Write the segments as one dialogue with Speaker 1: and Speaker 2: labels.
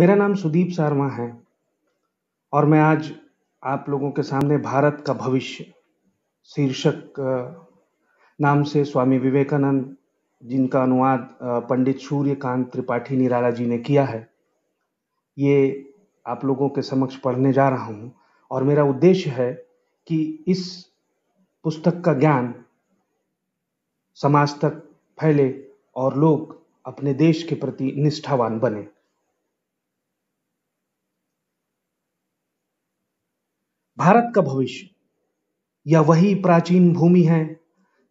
Speaker 1: मेरा नाम सुदीप शर्मा है और मैं आज आप लोगों के सामने भारत का भविष्य शीर्षक नाम से स्वामी विवेकानंद जिनका अनुवाद पंडित सूर्यकांत त्रिपाठी निराला जी ने किया है ये आप लोगों के समक्ष पढ़ने जा रहा हूँ और मेरा उद्देश्य है कि इस पुस्तक का ज्ञान समाज तक फैले और लोग अपने देश के प्रति निष्ठावान बने भारत का भविष्य यह वही प्राचीन भूमि है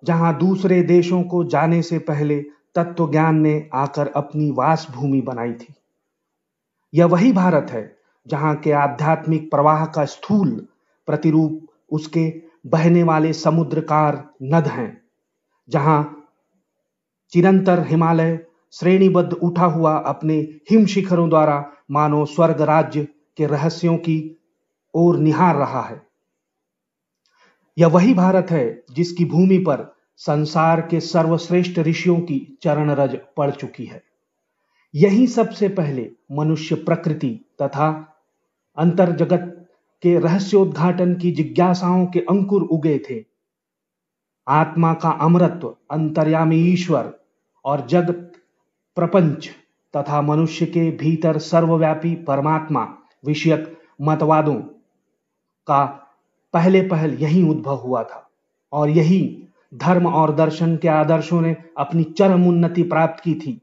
Speaker 1: जहां दूसरे देशों को जाने से पहले तत्व ज्ञान ने आकर अपनी वास भूमि बनाई थी यह वही भारत है जहां के आध्यात्मिक प्रवाह का स्थूल प्रतिरूप उसके बहने वाले समुद्रकार नद हैं जहां चिरंतर हिमालय श्रेणीबद्ध उठा हुआ अपने हिम शिखरों द्वारा मानो स्वर्ग राज्य के रहस्यों की ओर निहार रहा है यह वही भारत है जिसकी भूमि पर संसार के सर्वश्रेष्ठ ऋषियों की चरण रज पड़ चुकी है यही सबसे पहले मनुष्य प्रकृति तथा अंतर जगत के रहस्योद्घाटन की जिज्ञासाओं के अंकुर उगे थे आत्मा का अमृत्व अंतर्यामी ईश्वर और जगत प्रपंच तथा मनुष्य के भीतर सर्वव्यापी परमात्मा विषयक मतवादों का पहले पहल यही उद्भव हुआ था और यही धर्म और दर्शन के आदर्शों ने अपनी चरम उन्नति प्राप्त की थी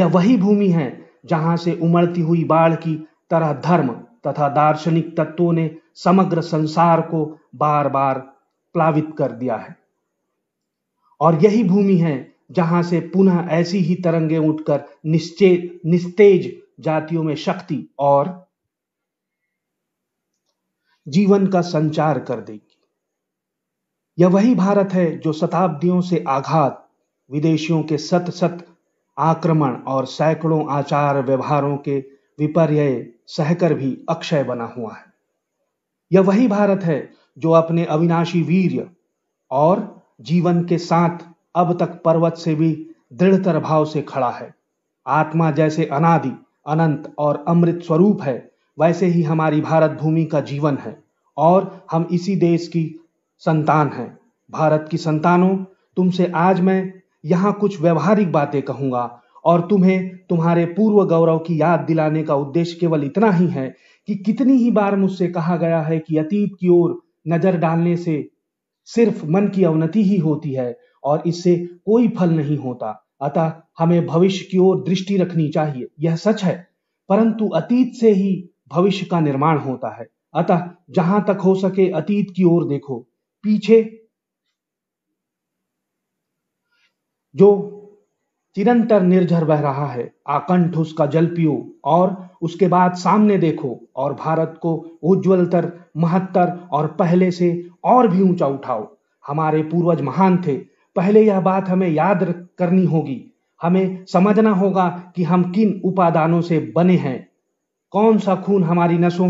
Speaker 1: यह वही भूमि है जहां से उमड़ती हुई बाढ़ की तरह धर्म तथा दार्शनिक तत्वों ने समग्र संसार को बार बार प्लावित कर दिया है और यही भूमि है जहां से पुनः ऐसी ही तरंगे उठकर निश्चे निस्तेज जातियों में शक्ति और जीवन का संचार कर देगी यह वही भारत है जो शताब्दियों से आघात विदेशियों के सत सत आक्रमण और सैकड़ों आचार व्यवहारों के विपर्य सहकर भी अक्षय बना हुआ है यह वही भारत है जो अपने अविनाशी वीर्य और जीवन के साथ अब तक पर्वत से भी दृढ़तर भाव से खड़ा है आत्मा जैसे अनादि अनंत और अमृत स्वरूप है वैसे ही हमारी भारत भूमि का जीवन है और हम इसी देश की संतान हैं भारत की संतानों तुमसे आज मैं यहाँ कुछ व्यवहारिक बातें कहूँगा और तुम्हें तुम्हारे पूर्व गौरव की याद दिलाने का उद्देश्य केवल इतना ही है कि कितनी ही बार मुझसे कहा गया है कि अतीत की ओर नजर डालने से सिर्फ मन की अवनति ही होती है और इससे कोई फल नहीं होता अतः हमें भविष्य की ओर दृष्टि रखनी चाहिए यह सच है परंतु अतीत से ही भविष्य का निर्माण होता है अतः जहां तक हो सके अतीत की ओर देखो पीछे जो चिरंतर निर्झर बह रहा है आकंठ उसका जल पियो और उसके बाद सामने देखो और भारत को उज्ज्वलतर महत्तर और पहले से और भी ऊंचा उठाओ हमारे पूर्वज महान थे पहले यह बात हमें याद करनी होगी हमें समझना होगा कि हम किन उपादानों से बने हैं कौन सा खून हमारी नसों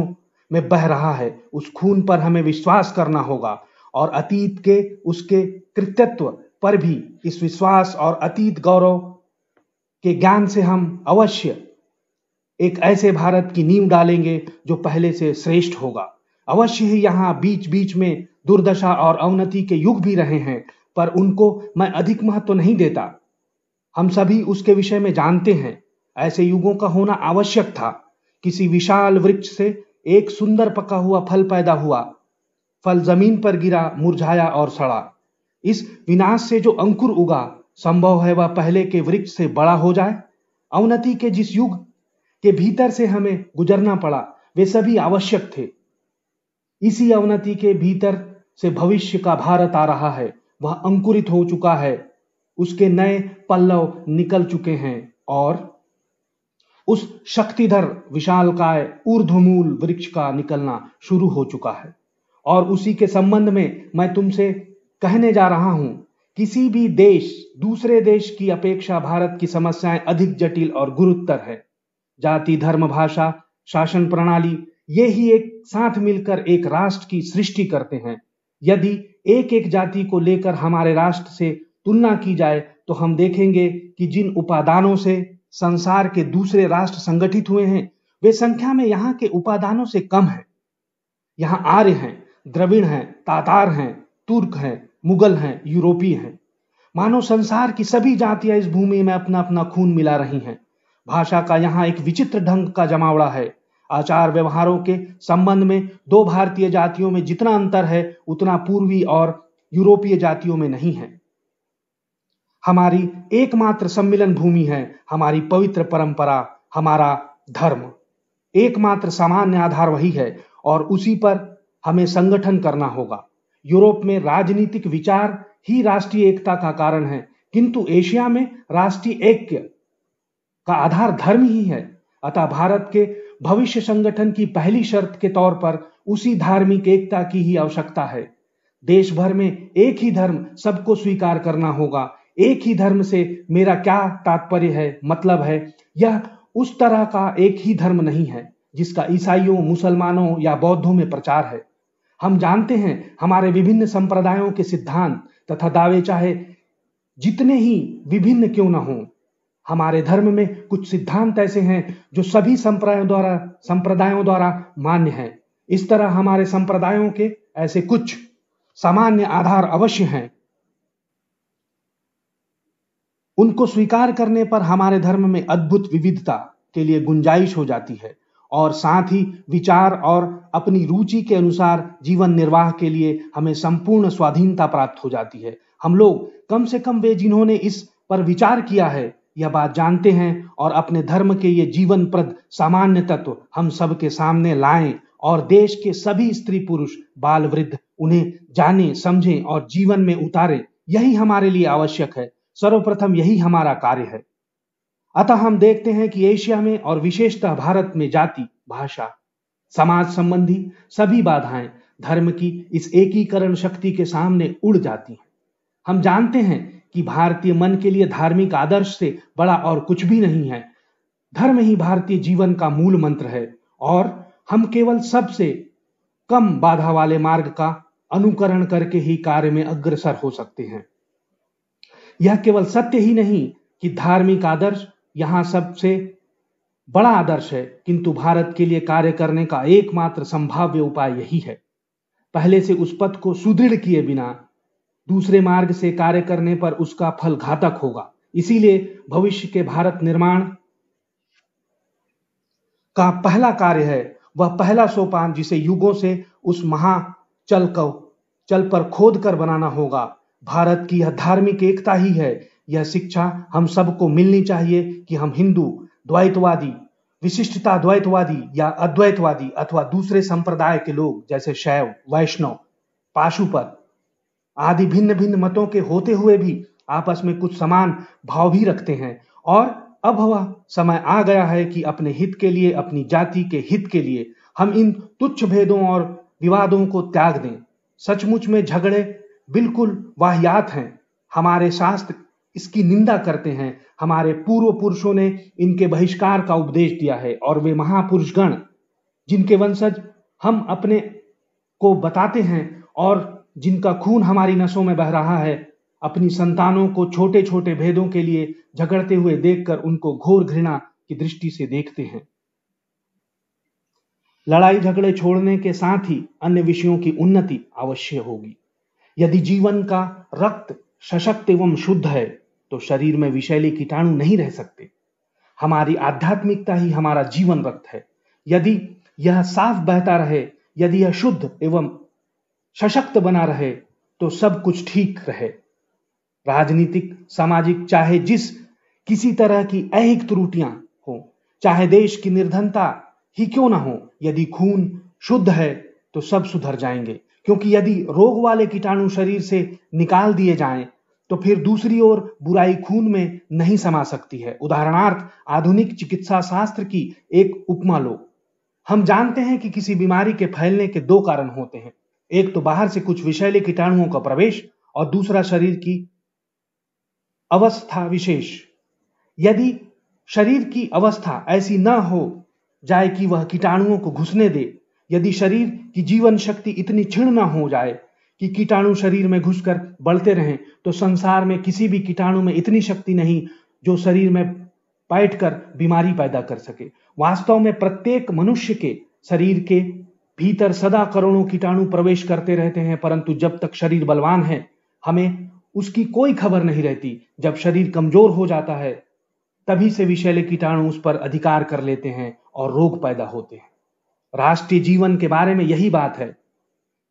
Speaker 1: में बह रहा है उस खून पर हमें विश्वास करना होगा और अतीत के उसके कृतित्व पर भी इस विश्वास और अतीत गौरव के ज्ञान से हम अवश्य एक ऐसे भारत की नींव डालेंगे जो पहले से श्रेष्ठ होगा अवश्य ही यहाँ बीच बीच में दुर्दशा और अवनति के युग भी रहे हैं पर उनको मैं अधिक महत्व तो नहीं देता हम सभी उसके विषय में जानते हैं ऐसे युगों का होना आवश्यक था किसी विशाल वृक्ष से एक सुंदर पका हुआ फल पैदा हुआ फल जमीन पर गिरा मुरझाया और सड़ा इस विनाश से जो अंकुर उगा संभव है वह पहले के वृक्ष से बड़ा हो जाए अवनति के जिस युग के भीतर से हमें गुजरना पड़ा वे सभी आवश्यक थे इसी अवनति के भीतर से भविष्य का भारत आ रहा है वह अंकुरित हो चुका है उसके नए पल्लव निकल चुके हैं और उस शक्तिधर विशालकाय ऊर्ध्वमूल वृक्ष का निकलना शुरू हो चुका है और उसी के संबंध में मैं तुमसे कहने जा रहा हूं किसी भी देश दूसरे देश की अपेक्षा भारत की समस्याएं अधिक जटिल और गुरुत्तर है जाति धर्म भाषा शासन प्रणाली ये ही एक साथ मिलकर एक राष्ट्र की सृष्टि करते हैं यदि एक एक जाति को लेकर हमारे राष्ट्र से तुलना की जाए तो हम देखेंगे कि जिन उपादानों से संसार के दूसरे राष्ट्र संगठित हुए हैं वे संख्या में यहाँ के उपादानों से कम है यहाँ आर्य हैं द्रविड़ हैं तातार हैं तुर्क हैं मुगल हैं यूरोपीय हैं मानो संसार की सभी जातियां इस भूमि में अपना अपना खून मिला रही हैं भाषा का यहाँ एक विचित्र ढंग का जमावड़ा है आचार व्यवहारों के संबंध में दो भारतीय जातियों में जितना अंतर है उतना पूर्वी और यूरोपीय जातियों में नहीं है हमारी एकमात्र सम्मिलन भूमि है हमारी पवित्र परंपरा हमारा धर्म एकमात्र सामान्य आधार वही है और उसी पर हमें संगठन करना होगा यूरोप में राजनीतिक विचार ही राष्ट्रीय एकता का कारण है किंतु एशिया में राष्ट्रीय ऐक्य का आधार धर्म ही है अतः भारत के भविष्य संगठन की पहली शर्त के तौर पर उसी धार्मिक एकता की ही आवश्यकता है देश भर में एक ही धर्म सबको स्वीकार करना होगा एक ही धर्म से मेरा क्या तात्पर्य है मतलब है यह उस तरह का एक ही धर्म नहीं है जिसका ईसाइयों मुसलमानों या बौद्धों में प्रचार है हम जानते हैं हमारे विभिन्न संप्रदायों के सिद्धांत तथा दावे चाहे जितने ही विभिन्न क्यों ना हों हमारे धर्म में कुछ सिद्धांत ऐसे हैं जो सभी संप्रदायों द्वारा संप्रदायों द्वारा मान्य हैं इस तरह हमारे संप्रदायों के ऐसे कुछ सामान्य आधार अवश्य हैं उनको स्वीकार करने पर हमारे धर्म में अद्भुत विविधता के लिए गुंजाइश हो जाती है और साथ ही विचार और अपनी रुचि के अनुसार जीवन निर्वाह के लिए हमें संपूर्ण स्वाधीनता प्राप्त हो जाती है हम लोग कम से कम वे जिन्होंने इस पर विचार किया है यह बात जानते हैं और अपने धर्म के ये जीवन प्रद सामान्य तत्व हम सबके सामने लाएं और देश के सभी स्त्री पुरुष बाल वृद्ध उन्हें जाने समझें और जीवन में उतारे यही हमारे लिए आवश्यक है सर्वप्रथम यही हमारा कार्य है अतः हम देखते हैं कि एशिया में और विशेषतः भारत में जाति भाषा समाज संबंधी सभी बाधाएं धर्म की इस एकीकरण शक्ति के सामने उड़ जाती हैं हम जानते हैं कि भारतीय मन के लिए धार्मिक आदर्श से बड़ा और कुछ भी नहीं है धर्म ही भारतीय जीवन का मूल मंत्र है और हम केवल सबसे कम बाधा वाले मार्ग का अनुकरण करके ही कार्य में अग्रसर हो सकते हैं यह केवल सत्य ही नहीं कि धार्मिक आदर्श यहां सबसे बड़ा आदर्श है किंतु भारत के लिए कार्य करने का एकमात्र संभाव्य उपाय यही है पहले से उस पथ को सुदृढ़ किए बिना दूसरे मार्ग से कार्य करने पर उसका फल घातक होगा इसीलिए भविष्य के भारत निर्माण का पहला कार्य है वह पहला सोपान जिसे युगों से उस महा चल को चल पर खोद कर बनाना होगा भारत की यह धार्मिक एकता ही है यह शिक्षा हम सबको मिलनी चाहिए कि हम हिंदू द्वैतवादी विशिष्टता द्वैतवादी या अद्वैतवादी अथवा दूसरे संप्रदाय के लोग जैसे शैव वैष्णव पाशुपत आदि भिन्न भिन्न मतों के होते हुए भी आपस में कुछ समान भाव भी रखते हैं और अब वह समय आ गया है कि अपने हित के लिए अपनी जाति के हित के लिए हम इन तुच्छ भेदों और विवादों को त्याग दें सचमुच में झगड़े बिल्कुल वाहियात हैं हमारे शास्त्र इसकी निंदा करते हैं हमारे पूर्व पुरुषों ने इनके बहिष्कार का उपदेश दिया है और वे महापुरुषगण जिनके वंशज हम अपने को बताते हैं और जिनका खून हमारी नसों में बह रहा है अपनी संतानों को छोटे छोटे भेदों के लिए झगड़ते हुए देखकर उनको घोर घृणा की दृष्टि से देखते हैं लड़ाई झगड़े छोड़ने के साथ ही अन्य विषयों की उन्नति अवश्य होगी यदि जीवन का रक्त सशक्त एवं शुद्ध है तो शरीर में विषैले कीटाणु नहीं रह सकते हमारी आध्यात्मिकता ही हमारा जीवन रक्त है यदि यह साफ बहता रहे यदि यह शुद्ध एवं सशक्त बना रहे तो सब कुछ ठीक रहे राजनीतिक सामाजिक चाहे जिस किसी तरह की ऐहिक त्रुटियां हो चाहे देश की निर्धनता ही क्यों ना हो यदि खून शुद्ध है तो सब सुधर जाएंगे क्योंकि यदि रोग वाले कीटाणु शरीर से निकाल दिए जाएं तो फिर दूसरी ओर बुराई खून में नहीं समा सकती है उदाहरणार्थ आधुनिक चिकित्सा शास्त्र की एक उपमा लो हम जानते हैं कि किसी बीमारी के फैलने के दो कारण होते हैं एक तो बाहर से कुछ विषैले कीटाणुओं का प्रवेश और दूसरा शरीर की अवस्था विशेष यदि शरीर की अवस्था ऐसी न हो जाए कि वह कीटाणुओं को घुसने दे यदि शरीर की जीवन शक्ति इतनी क्षीण न हो जाए कि कीटाणु शरीर में घुसकर बढ़ते रहें तो संसार में किसी भी कीटाणु में इतनी शक्ति नहीं जो शरीर में बैठ कर बीमारी पैदा कर सके वास्तव में प्रत्येक मनुष्य के शरीर के भीतर सदा करोड़ों कीटाणु प्रवेश करते रहते हैं परंतु जब तक शरीर बलवान है हमें उसकी कोई खबर नहीं रहती जब शरीर कमजोर हो जाता है तभी से विषैले कीटाणु उस पर अधिकार कर लेते हैं और रोग पैदा होते हैं राष्ट्रीय जीवन के बारे में यही बात है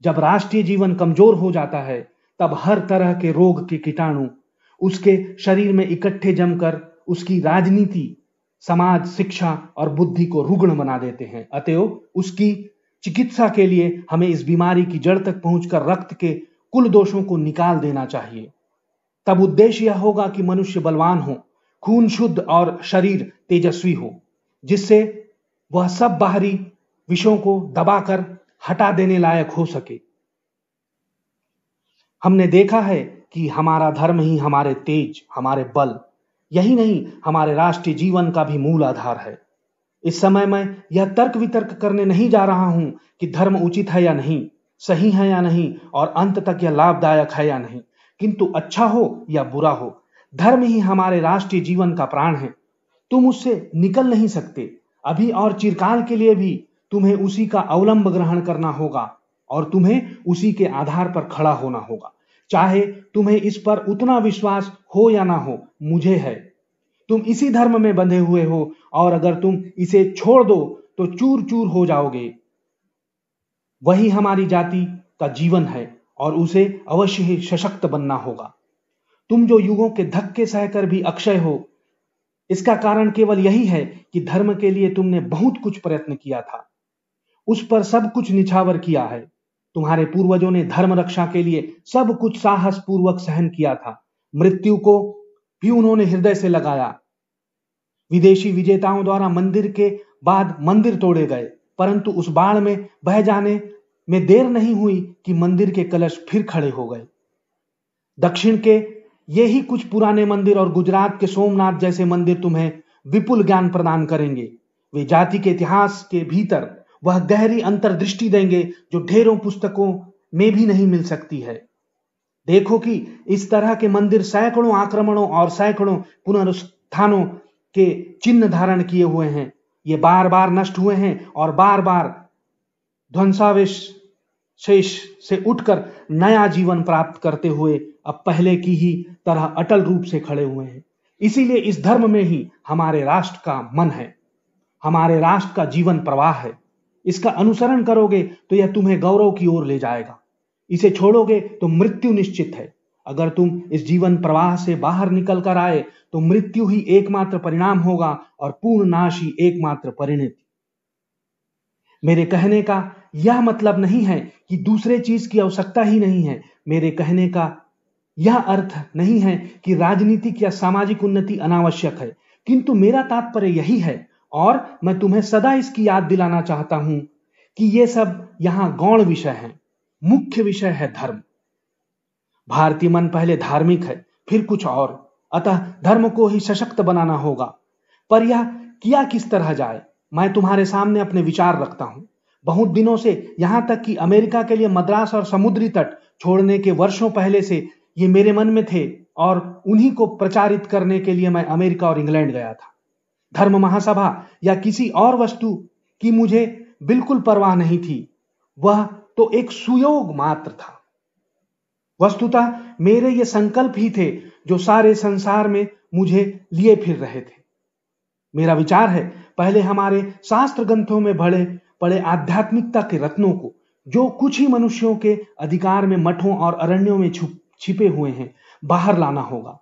Speaker 1: जब राष्ट्रीय जीवन कमजोर हो जाता है तब हर तरह के रोग के कीटाणु उसके शरीर में इकट्ठे जमकर उसकी राजनीति समाज शिक्षा और बुद्धि को रुग्ण बना देते हैं अतएव उसकी चिकित्सा के लिए हमें इस बीमारी की जड़ तक पहुंचकर रक्त के कुल दोषों को निकाल देना चाहिए तब उद्देश्य यह होगा कि मनुष्य बलवान हो खून शुद्ध और शरीर तेजस्वी हो जिससे वह सब बाहरी विषयों को दबाकर हटा देने लायक हो सके हमने देखा है कि हमारा धर्म ही हमारे तेज हमारे बल यही नहीं हमारे राष्ट्रीय जीवन का भी मूल आधार है इस समय मैं यह तर्क वितर्क करने नहीं जा रहा हूं कि धर्म उचित है या नहीं सही है या नहीं और अंत तक यह लाभदायक है या नहीं किंतु अच्छा हो या बुरा हो धर्म ही हमारे राष्ट्रीय जीवन का प्राण है तुम उससे निकल नहीं सकते अभी और चिरकाल के लिए भी तुम्हें उसी का अवलंब ग्रहण करना होगा और तुम्हें उसी के आधार पर खड़ा होना होगा चाहे तुम्हें इस पर उतना विश्वास हो या ना हो मुझे है तुम इसी धर्म में बंधे हुए हो और अगर तुम इसे छोड़ दो तो चूर चूर हो जाओगे वही हमारी जाति का जीवन है और उसे अवश्य ही सशक्त बनना होगा तुम जो युगों के धक्के सहकर भी अक्षय हो इसका कारण केवल यही है कि धर्म के लिए तुमने बहुत कुछ प्रयत्न किया था उस पर सब कुछ निछावर किया है तुम्हारे पूर्वजों ने धर्म रक्षा के लिए सब कुछ साहस पूर्वक सहन किया था मृत्यु को भी उन्होंने हृदय से लगाया विदेशी विजेताओं द्वारा मंदिर के बाद मंदिर तोड़े गए परंतु उस बाढ़ में बह जाने में देर नहीं हुई कि मंदिर के कलश फिर खड़े हो गए दक्षिण के ये ही कुछ पुराने मंदिर और गुजरात के सोमनाथ जैसे मंदिर तुम्हें विपुल ज्ञान प्रदान करेंगे वे जाति के इतिहास के भीतर वह गहरी अंतर्दृष्टि देंगे जो ढेरों पुस्तकों में भी नहीं मिल सकती है देखो कि इस तरह के मंदिर सैकड़ों आक्रमणों और सैकड़ों पुनरुत्थानों के चिन्ह धारण किए हुए हैं ये बार बार नष्ट हुए हैं और बार बार ध्वंसावेश शेष से उठकर नया जीवन प्राप्त करते हुए अब पहले की ही तरह अटल रूप से खड़े हुए हैं इसीलिए इस धर्म में ही हमारे राष्ट्र का मन है हमारे राष्ट्र का जीवन प्रवाह है इसका अनुसरण करोगे तो यह तुम्हें गौरव की ओर ले जाएगा इसे छोड़ोगे तो मृत्यु निश्चित है अगर तुम इस जीवन प्रवाह से बाहर निकल कर आए तो मृत्यु ही एकमात्र परिणाम होगा और पूर्ण नाश ही एकमात्र परिणति मेरे कहने का यह मतलब नहीं है कि दूसरे चीज की आवश्यकता ही नहीं है मेरे कहने का यह अर्थ नहीं है कि राजनीतिक या सामाजिक उन्नति अनावश्यक है किंतु मेरा तात्पर्य यही है और मैं तुम्हें सदा इसकी याद दिलाना चाहता हूं कि ये सब यहां गौण विषय हैं मुख्य विषय है धर्म भारतीय मन पहले धार्मिक है फिर कुछ और अतः धर्म को ही सशक्त बनाना होगा पर यह किया किस तरह जाए मैं तुम्हारे सामने अपने विचार रखता हूं बहुत दिनों से यहां तक कि अमेरिका के लिए मद्रास और समुद्री तट छोड़ने के वर्षों पहले से ये मेरे मन में थे और उन्हीं को प्रचारित करने के लिए मैं अमेरिका और इंग्लैंड गया था धर्म महासभा या किसी और वस्तु की मुझे बिल्कुल परवाह नहीं थी वह तो एक सुयोग मात्र था वस्तुतः मेरे ये संकल्प ही थे जो सारे संसार में मुझे लिए फिर रहे थे मेरा विचार है पहले हमारे शास्त्र ग्रंथों में भड़े पड़े आध्यात्मिकता के रत्नों को जो कुछ ही मनुष्यों के अधिकार में मठों और अरण्यों में छुप छिपे हुए हैं बाहर लाना होगा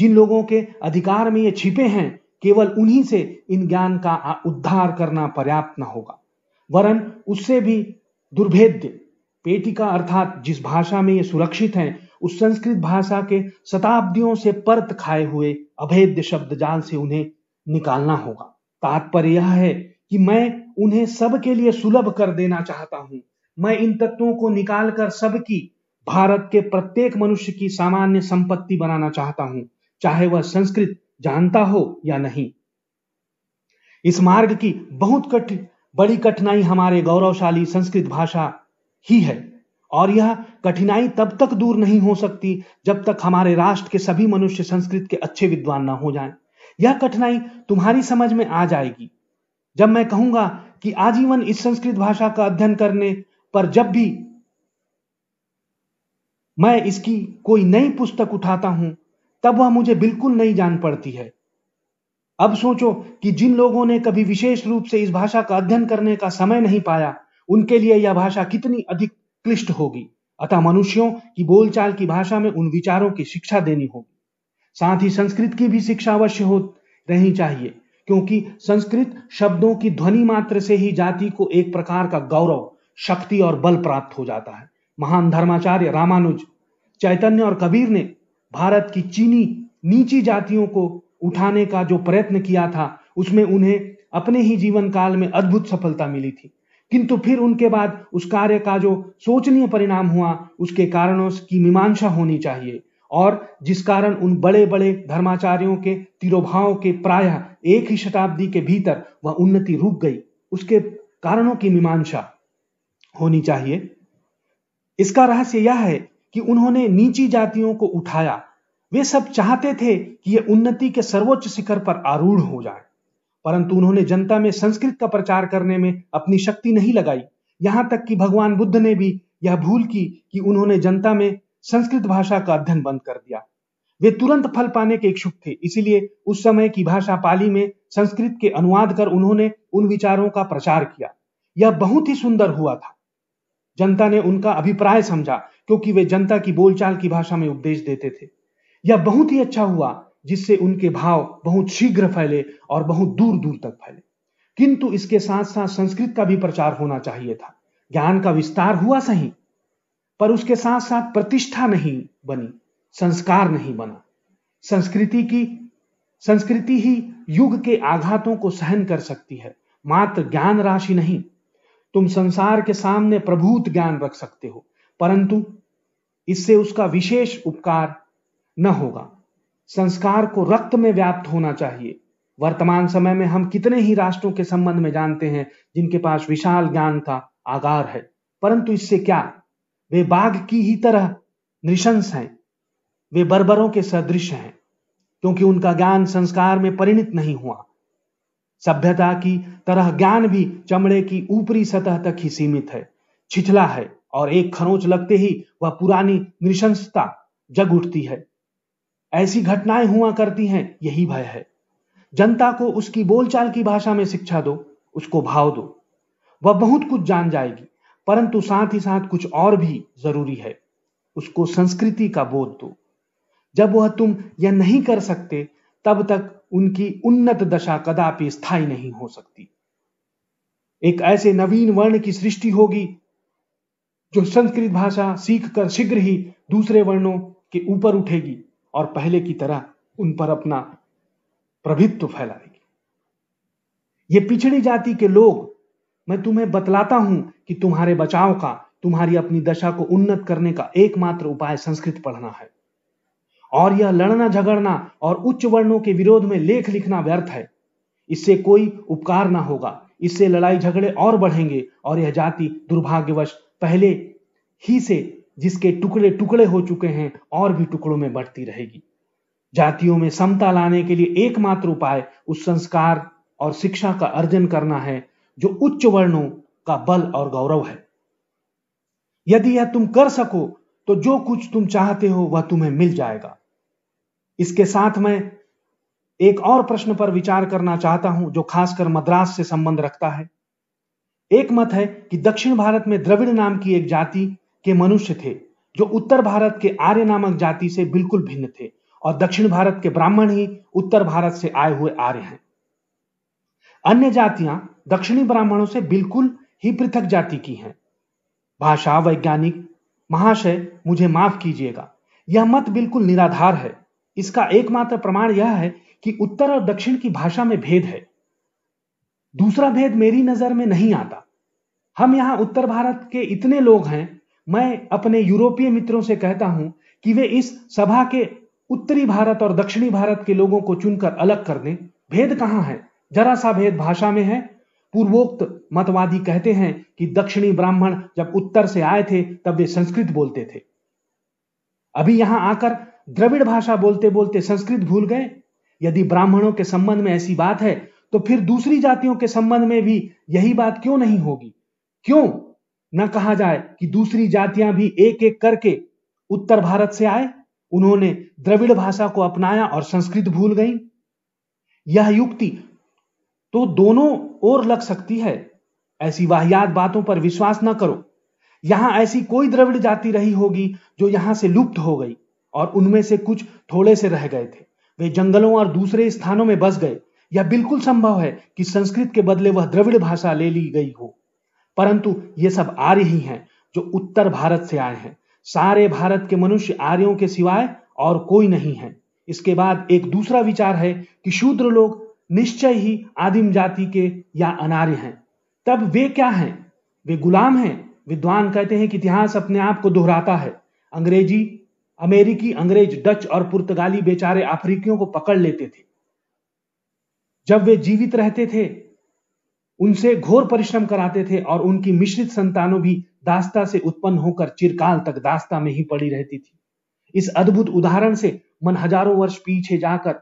Speaker 1: जिन लोगों के अधिकार में ये छिपे हैं केवल उन्हीं से इन ज्ञान का उद्धार करना पर्याप्त न होगा वरन उससे भी दुर्भेद्य पेटिका अर्थात जिस भाषा में ये सुरक्षित हैं उस संस्कृत भाषा के शताब्दियों से परत खाए हुए अभेद्य शब्द जाल से उन्हें निकालना होगा तात्पर्य यह है कि मैं उन्हें सबके लिए सुलभ कर देना चाहता हूं मैं इन तत्वों को निकालकर सबकी भारत के प्रत्येक मनुष्य की सामान्य संपत्ति बनाना चाहता हूं चाहे वह संस्कृत जानता हो या नहीं इस मार्ग की बहुत कठिन बड़ी कठिनाई हमारे गौरवशाली संस्कृत भाषा ही है और यह कठिनाई तब तक दूर नहीं हो सकती जब तक हमारे राष्ट्र के सभी मनुष्य संस्कृत के अच्छे विद्वान ना हो जाएं। यह कठिनाई तुम्हारी समझ में आ जाएगी जब मैं कहूंगा कि आजीवन इस संस्कृत भाषा का अध्ययन करने पर जब भी मैं इसकी कोई नई पुस्तक उठाता हूं तब वह मुझे बिल्कुल नहीं जान पड़ती है अब सोचो कि जिन लोगों ने कभी विशेष रूप से इस भाषा का अध्ययन करने का समय नहीं पाया उनके लिए यह भाषा कितनी अधिक क्लिष्ट होगी अतः मनुष्यों की बोलचाल की भाषा में उन विचारों की शिक्षा देनी होगी साथ ही संस्कृत की भी शिक्षा अवश्य हो रहनी चाहिए क्योंकि संस्कृत शब्दों की ध्वनि मात्र से ही जाति को एक प्रकार का गौरव शक्ति और बल प्राप्त हो जाता है महान धर्माचार्य रामानुज चैतन्य और कबीर ने भारत की चीनी नीची जातियों को उठाने का जो प्रयत्न किया था उसमें उन्हें अपने ही जीवन काल में अद्भुत सफलता मिली थी किंतु फिर उनके बाद उस कार्य का जो शोचनीय परिणाम हुआ उसके कारणों की मीमांसा होनी चाहिए और जिस कारण उन बड़े बड़े धर्माचार्यों के तिरोभाव के प्राय एक ही शताब्दी के भीतर वह उन्नति रुक गई उसके कारणों की मीमांसा होनी चाहिए इसका रहस्य यह है कि उन्होंने नीची जातियों को उठाया वे सब चाहते थे कि ये उन्नति के सर्वोच्च शिखर पर आरूढ़ हो जाए परंतु उन्होंने जनता में संस्कृत का प्रचार करने में अपनी शक्ति नहीं लगाई यहां तक कि भगवान बुद्ध ने भी यह भूल की कि उन्होंने जनता में संस्कृत भाषा का अध्ययन बंद कर दिया वे तुरंत फल पाने के इच्छुक थे इसीलिए उस समय की भाषा पाली में संस्कृत के अनुवाद कर उन्होंने उन विचारों का प्रचार किया यह बहुत ही सुंदर हुआ था जनता ने उनका अभिप्राय समझा क्योंकि वे जनता की बोलचाल की भाषा में उपदेश देते थे यह बहुत ही अच्छा हुआ जिससे उनके भाव बहुत शीघ्र फैले और बहुत दूर दूर तक फैले किंतु इसके साथ साथ संस्कृत का भी प्रचार होना चाहिए था ज्ञान का विस्तार हुआ सही पर उसके साथ साथ प्रतिष्ठा नहीं बनी संस्कार नहीं बना संस्कृति की संस्कृति ही युग के आघातों को सहन कर सकती है मात्र ज्ञान राशि नहीं तुम संसार के सामने प्रभूत ज्ञान रख सकते हो परंतु इससे उसका विशेष उपकार न होगा संस्कार को रक्त में व्याप्त होना चाहिए वर्तमान समय में हम कितने ही राष्ट्रों के संबंध में जानते हैं जिनके पास विशाल ज्ञान का आगार है परंतु इससे क्या वे बाघ की ही तरह निशंस हैं वे बर्बरों के सदृश हैं क्योंकि उनका ज्ञान संस्कार में परिणित नहीं हुआ सभ्यता की तरह ज्ञान भी चमड़े की ऊपरी सतह तक ही सीमित है छिछला है और एक खरोच लगते ही वह पुरानी नृशंसता जग उठती है ऐसी घटनाएं हुआ करती हैं यही भय है जनता को उसकी बोलचाल की भाषा में शिक्षा दो उसको भाव दो वह बहुत कुछ जान जाएगी परंतु साथ ही साथ कुछ और भी जरूरी है उसको संस्कृति का बोध दो जब वह तुम यह नहीं कर सकते तब तक उनकी उन्नत दशा कदापि स्थायी नहीं हो सकती एक ऐसे नवीन वर्ण की सृष्टि होगी जो संस्कृत भाषा सीखकर शीघ्र ही दूसरे वर्णों के ऊपर उठेगी और पहले की तरह उन पर अपना प्रभुत्व फैलाएगी ये पिछड़ी जाति के लोग मैं तुम्हें बतलाता हूं कि तुम्हारे बचाव का तुम्हारी अपनी दशा को उन्नत करने का एकमात्र उपाय संस्कृत पढ़ना है और यह लड़ना झगड़ना और उच्च वर्णों के विरोध में लेख लिखना व्यर्थ है इससे कोई उपकार ना होगा इससे लड़ाई झगड़े और बढ़ेंगे और यह जाति दुर्भाग्यवश पहले ही से जिसके टुकड़े टुकड़े हो चुके हैं और भी टुकड़ों में बढ़ती रहेगी जातियों में समता लाने के लिए एकमात्र उपाय उस संस्कार और शिक्षा का अर्जन करना है जो उच्च वर्णों का बल और गौरव है यदि यह तुम कर सको तो जो कुछ तुम चाहते हो वह तुम्हें मिल जाएगा इसके साथ मैं एक और प्रश्न पर विचार करना चाहता हूं जो खासकर मद्रास से संबंध रखता है एक मत है कि दक्षिण भारत में द्रविड़ नाम की एक जाति के मनुष्य थे जो उत्तर भारत के आर्य नामक जाति से बिल्कुल भिन्न थे और दक्षिण भारत के ब्राह्मण ही उत्तर भारत से आए हुए आर्य हैं अन्य जातियां दक्षिणी ब्राह्मणों से बिल्कुल ही पृथक जाति की हैं भाषा वैज्ञानिक महाशय मुझे माफ कीजिएगा यह मत बिल्कुल निराधार है इसका एकमात्र प्रमाण यह है कि उत्तर और दक्षिण की भाषा में भेद है दूसरा भेद मेरी नजर में नहीं आता हम यहां उत्तर भारत के इतने लोग हैं मैं अपने यूरोपीय मित्रों से कहता हूं कि वे इस सभा के उत्तरी भारत और दक्षिणी भारत के लोगों को चुनकर अलग कर दें भेद कहां है जरा सा भेद भाषा में है पूर्वोक्त मतवादी कहते हैं कि दक्षिणी ब्राह्मण जब उत्तर से आए थे तब वे संस्कृत बोलते थे अभी यहां आकर द्रविड़ भाषा बोलते बोलते संस्कृत भूल गए यदि ब्राह्मणों के संबंध में ऐसी बात है तो फिर दूसरी जातियों के संबंध में भी यही बात क्यों नहीं होगी क्यों न कहा जाए कि दूसरी जातियां भी एक एक करके उत्तर भारत से आए उन्होंने द्रविड़ भाषा को अपनाया और संस्कृत भूल गई यह युक्ति तो दोनों ओर लग सकती है ऐसी वाहियात बातों पर विश्वास न करो यहां ऐसी कोई द्रविड़ जाति रही होगी जो यहां से लुप्त हो गई और उनमें से कुछ थोड़े से रह गए थे वे जंगलों और दूसरे स्थानों में बस गए यह बिल्कुल संभव है कि संस्कृत के बदले वह द्रविड़ भाषा ले ली गई हो परंतु ये सब आर्य ही हैं जो उत्तर भारत से आए हैं सारे भारत के मनुष्य आर्यों के सिवाय और कोई नहीं है इसके बाद एक दूसरा विचार है कि शूद्र लोग निश्चय ही आदिम जाति के या अनार्य हैं तब वे क्या हैं वे गुलाम हैं विद्वान कहते हैं कि इतिहास अपने आप को दोहराता है अंग्रेजी अमेरिकी अंग्रेज डच और पुर्तगाली बेचारे अफ्रीकियों को पकड़ लेते थे जब वे जीवित रहते थे उनसे घोर परिश्रम कराते थे और उनकी मिश्रित संतानों भी दास्ता से उत्पन्न होकर चिरकाल तक दास्ता में ही पड़ी रहती थी इस अद्भुत उदाहरण से मन हजारों वर्ष पीछे जाकर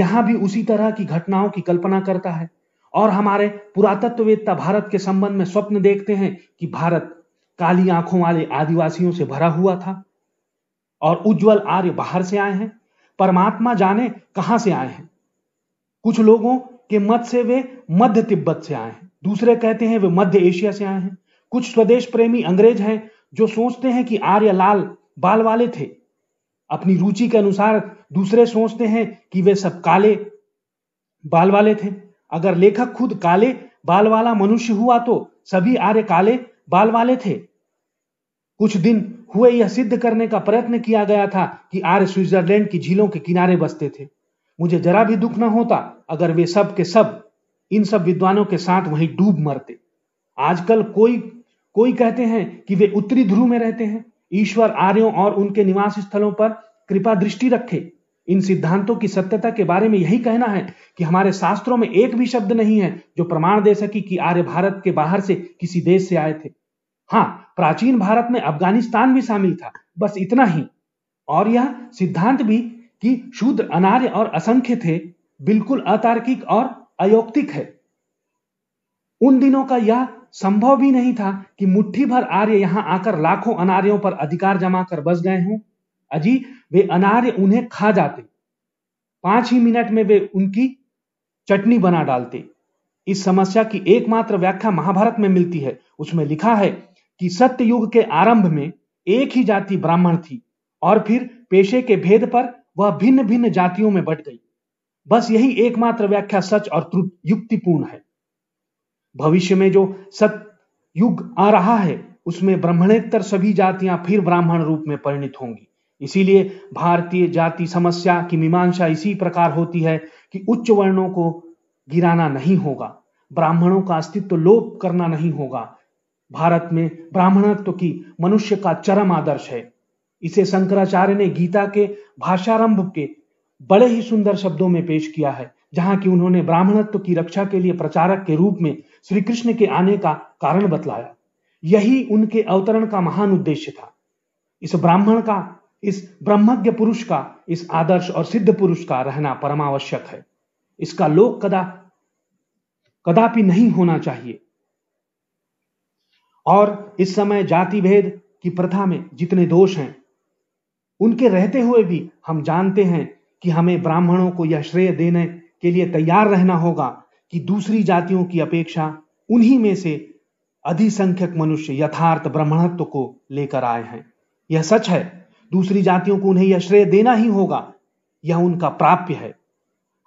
Speaker 1: यहां भी उसी तरह की घटनाओं की कल्पना करता है और हमारे पुरातत्ववेदता भारत के संबंध में स्वप्न देखते हैं कि भारत काली आंखों वाले आदिवासियों से भरा हुआ था और उज्जवल आर्य बाहर से आए हैं परमात्मा जाने कहां से आए हैं कुछ लोगों के मत से वे मध्य तिब्बत से आए हैं दूसरे कहते हैं वे मध्य एशिया से आए हैं कुछ स्वदेश प्रेमी अंग्रेज हैं जो सोचते हैं कि आर्य लाल बाल वाले थे अपनी रुचि के अनुसार दूसरे सोचते हैं कि वे सब काले बाल वाले थे अगर लेखक खुद काले बाल वाला मनुष्य हुआ तो सभी आर्य काले बाल वाले थे कुछ दिन हुए यह सिद्ध करने का प्रयत्न किया गया था कि आर्य स्विट्जरलैंड की झीलों के किनारे बसते थे मुझे जरा भी दुख ना होता अगर वे सब के सब इन सब विद्वानों के साथ वहीं डूब मरते आजकल कोई कोई कहते हैं कि वे उत्तरी ध्रुव में रहते हैं ईश्वर आर्यों और उनके निवास स्थलों पर कृपा दृष्टि रखे इन सिद्धांतों की सत्यता के बारे में यही कहना है कि हमारे शास्त्रों में एक भी शब्द नहीं है जो प्रमाण दे सकी कि आर्य भारत के बाहर से किसी देश से आए थे हाँ प्राचीन भारत में अफगानिस्तान भी शामिल था बस इतना ही और यह सिद्धांत भी कि शूद्र अनार्य और असंख्य थे बिल्कुल अतार्किक और अयोक्तिक है उन दिनों का यह संभव भी नहीं था कि मुट्ठी भर आर्य यहां आकर लाखों अनार्यों पर अधिकार जमा कर बस गए हों अजी वे अनार्य उन्हें खा जाते पांच ही मिनट में वे उनकी चटनी बना डालते इस समस्या की एकमात्र व्याख्या महाभारत में मिलती है उसमें लिखा है कि सत्य युग के आरंभ में एक ही जाति ब्राह्मण थी और फिर पेशे के भेद पर वह भिन्न भिन्न जातियों में बट गई बस यही एकमात्र व्याख्या सच और युक्तिपूर्ण है भविष्य में जो सत युग आ रहा है उसमें ब्राह्मणेतर सभी जातियां फिर ब्राह्मण रूप में परिणित होंगी इसीलिए भारतीय जाति समस्या की मीमांसा इसी प्रकार होती है कि उच्च वर्णों को गिराना नहीं होगा ब्राह्मणों का अस्तित्व लोप करना नहीं होगा भारत में ब्राह्मणत्व की मनुष्य का चरम आदर्श है इसे शंकराचार्य ने गीता के भाषारंभ के बड़े ही सुंदर शब्दों में पेश किया है जहां कि उन्होंने ब्राह्मणत्व की रक्षा के लिए प्रचारक के रूप में श्री कृष्ण के आने का कारण बतलाया यही उनके अवतरण का महान उद्देश्य था इस ब्राह्मण का इस ब्रह्मज्ञ पुरुष का इस आदर्श और सिद्ध पुरुष का रहना परमावश्यक है इसका लोक कदा कदापि नहीं होना चाहिए और इस समय जाति भेद की प्रथा में जितने दोष हैं उनके रहते हुए भी हम जानते हैं कि हमें ब्राह्मणों को यह श्रेय देने के लिए तैयार रहना होगा कि दूसरी जातियों की अपेक्षा उन्हीं में से अधिसंख्यक मनुष्य यथार्थ ब्राह्मणत्व को लेकर आए हैं यह सच है दूसरी जातियों को उन्हें यह श्रेय देना ही होगा यह उनका प्राप्य है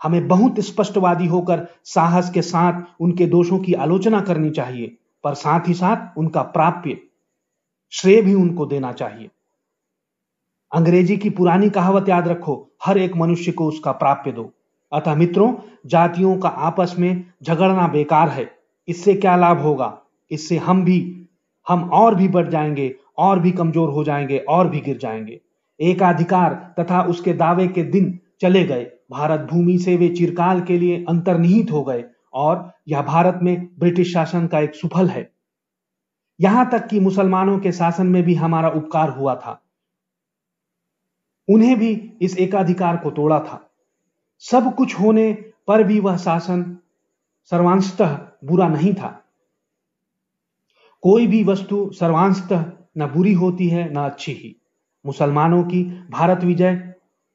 Speaker 1: हमें बहुत स्पष्टवादी होकर साहस के साथ उनके दोषों की आलोचना करनी चाहिए पर साथ ही साथ उनका प्राप्य श्रेय भी उनको देना चाहिए अंग्रेजी की पुरानी कहावत याद रखो हर एक मनुष्य को उसका प्राप्य दो अतः मित्रों जातियों का आपस में झगड़ना बेकार है इससे क्या लाभ होगा इससे हम भी हम और भी बढ़ जाएंगे और भी कमजोर हो जाएंगे और भी गिर जाएंगे एकाधिकार तथा उसके दावे के दिन चले गए भारत भूमि से वे चिरकाल के लिए अंतर्निहित हो गए और यह भारत में ब्रिटिश शासन का एक सुफल है यहां तक कि मुसलमानों के शासन में भी हमारा उपकार हुआ था उन्हें भी इस एकाधिकार को तोड़ा था सब कुछ होने पर भी वह शासन सर्वांशतः बुरा नहीं था कोई भी वस्तु सर्वांशतः न बुरी होती है न अच्छी ही मुसलमानों की भारत विजय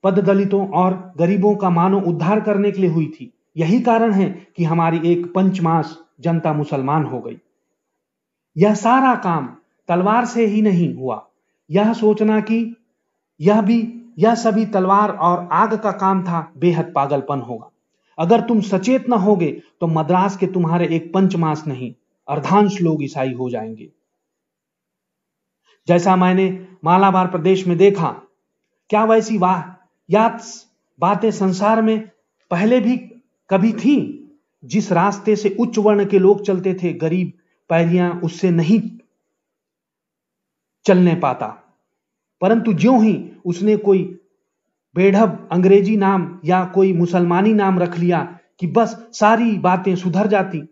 Speaker 1: पद दलितों और गरीबों का मानव उद्धार करने के लिए हुई थी यही कारण है कि हमारी एक पंचमास जनता मुसलमान हो गई यह सारा काम तलवार से ही नहीं हुआ यह सोचना कि यह भी यह सभी तलवार और आग का काम था बेहद पागलपन होगा अगर तुम सचेत न होगे तो मद्रास के तुम्हारे एक पंचमास नहीं अर्धांश लोग ईसाई हो जाएंगे जैसा मैंने मालाबार प्रदेश में देखा क्या वैसी वाह या बातें संसार में पहले भी कभी थी जिस रास्ते से उच्च वर्ण के लोग चलते थे गरीब पैरियां उससे नहीं चलने पाता परंतु ज्यों ही उसने कोई बेढब अंग्रेजी नाम या कोई मुसलमानी नाम रख लिया कि बस सारी बातें सुधर जाती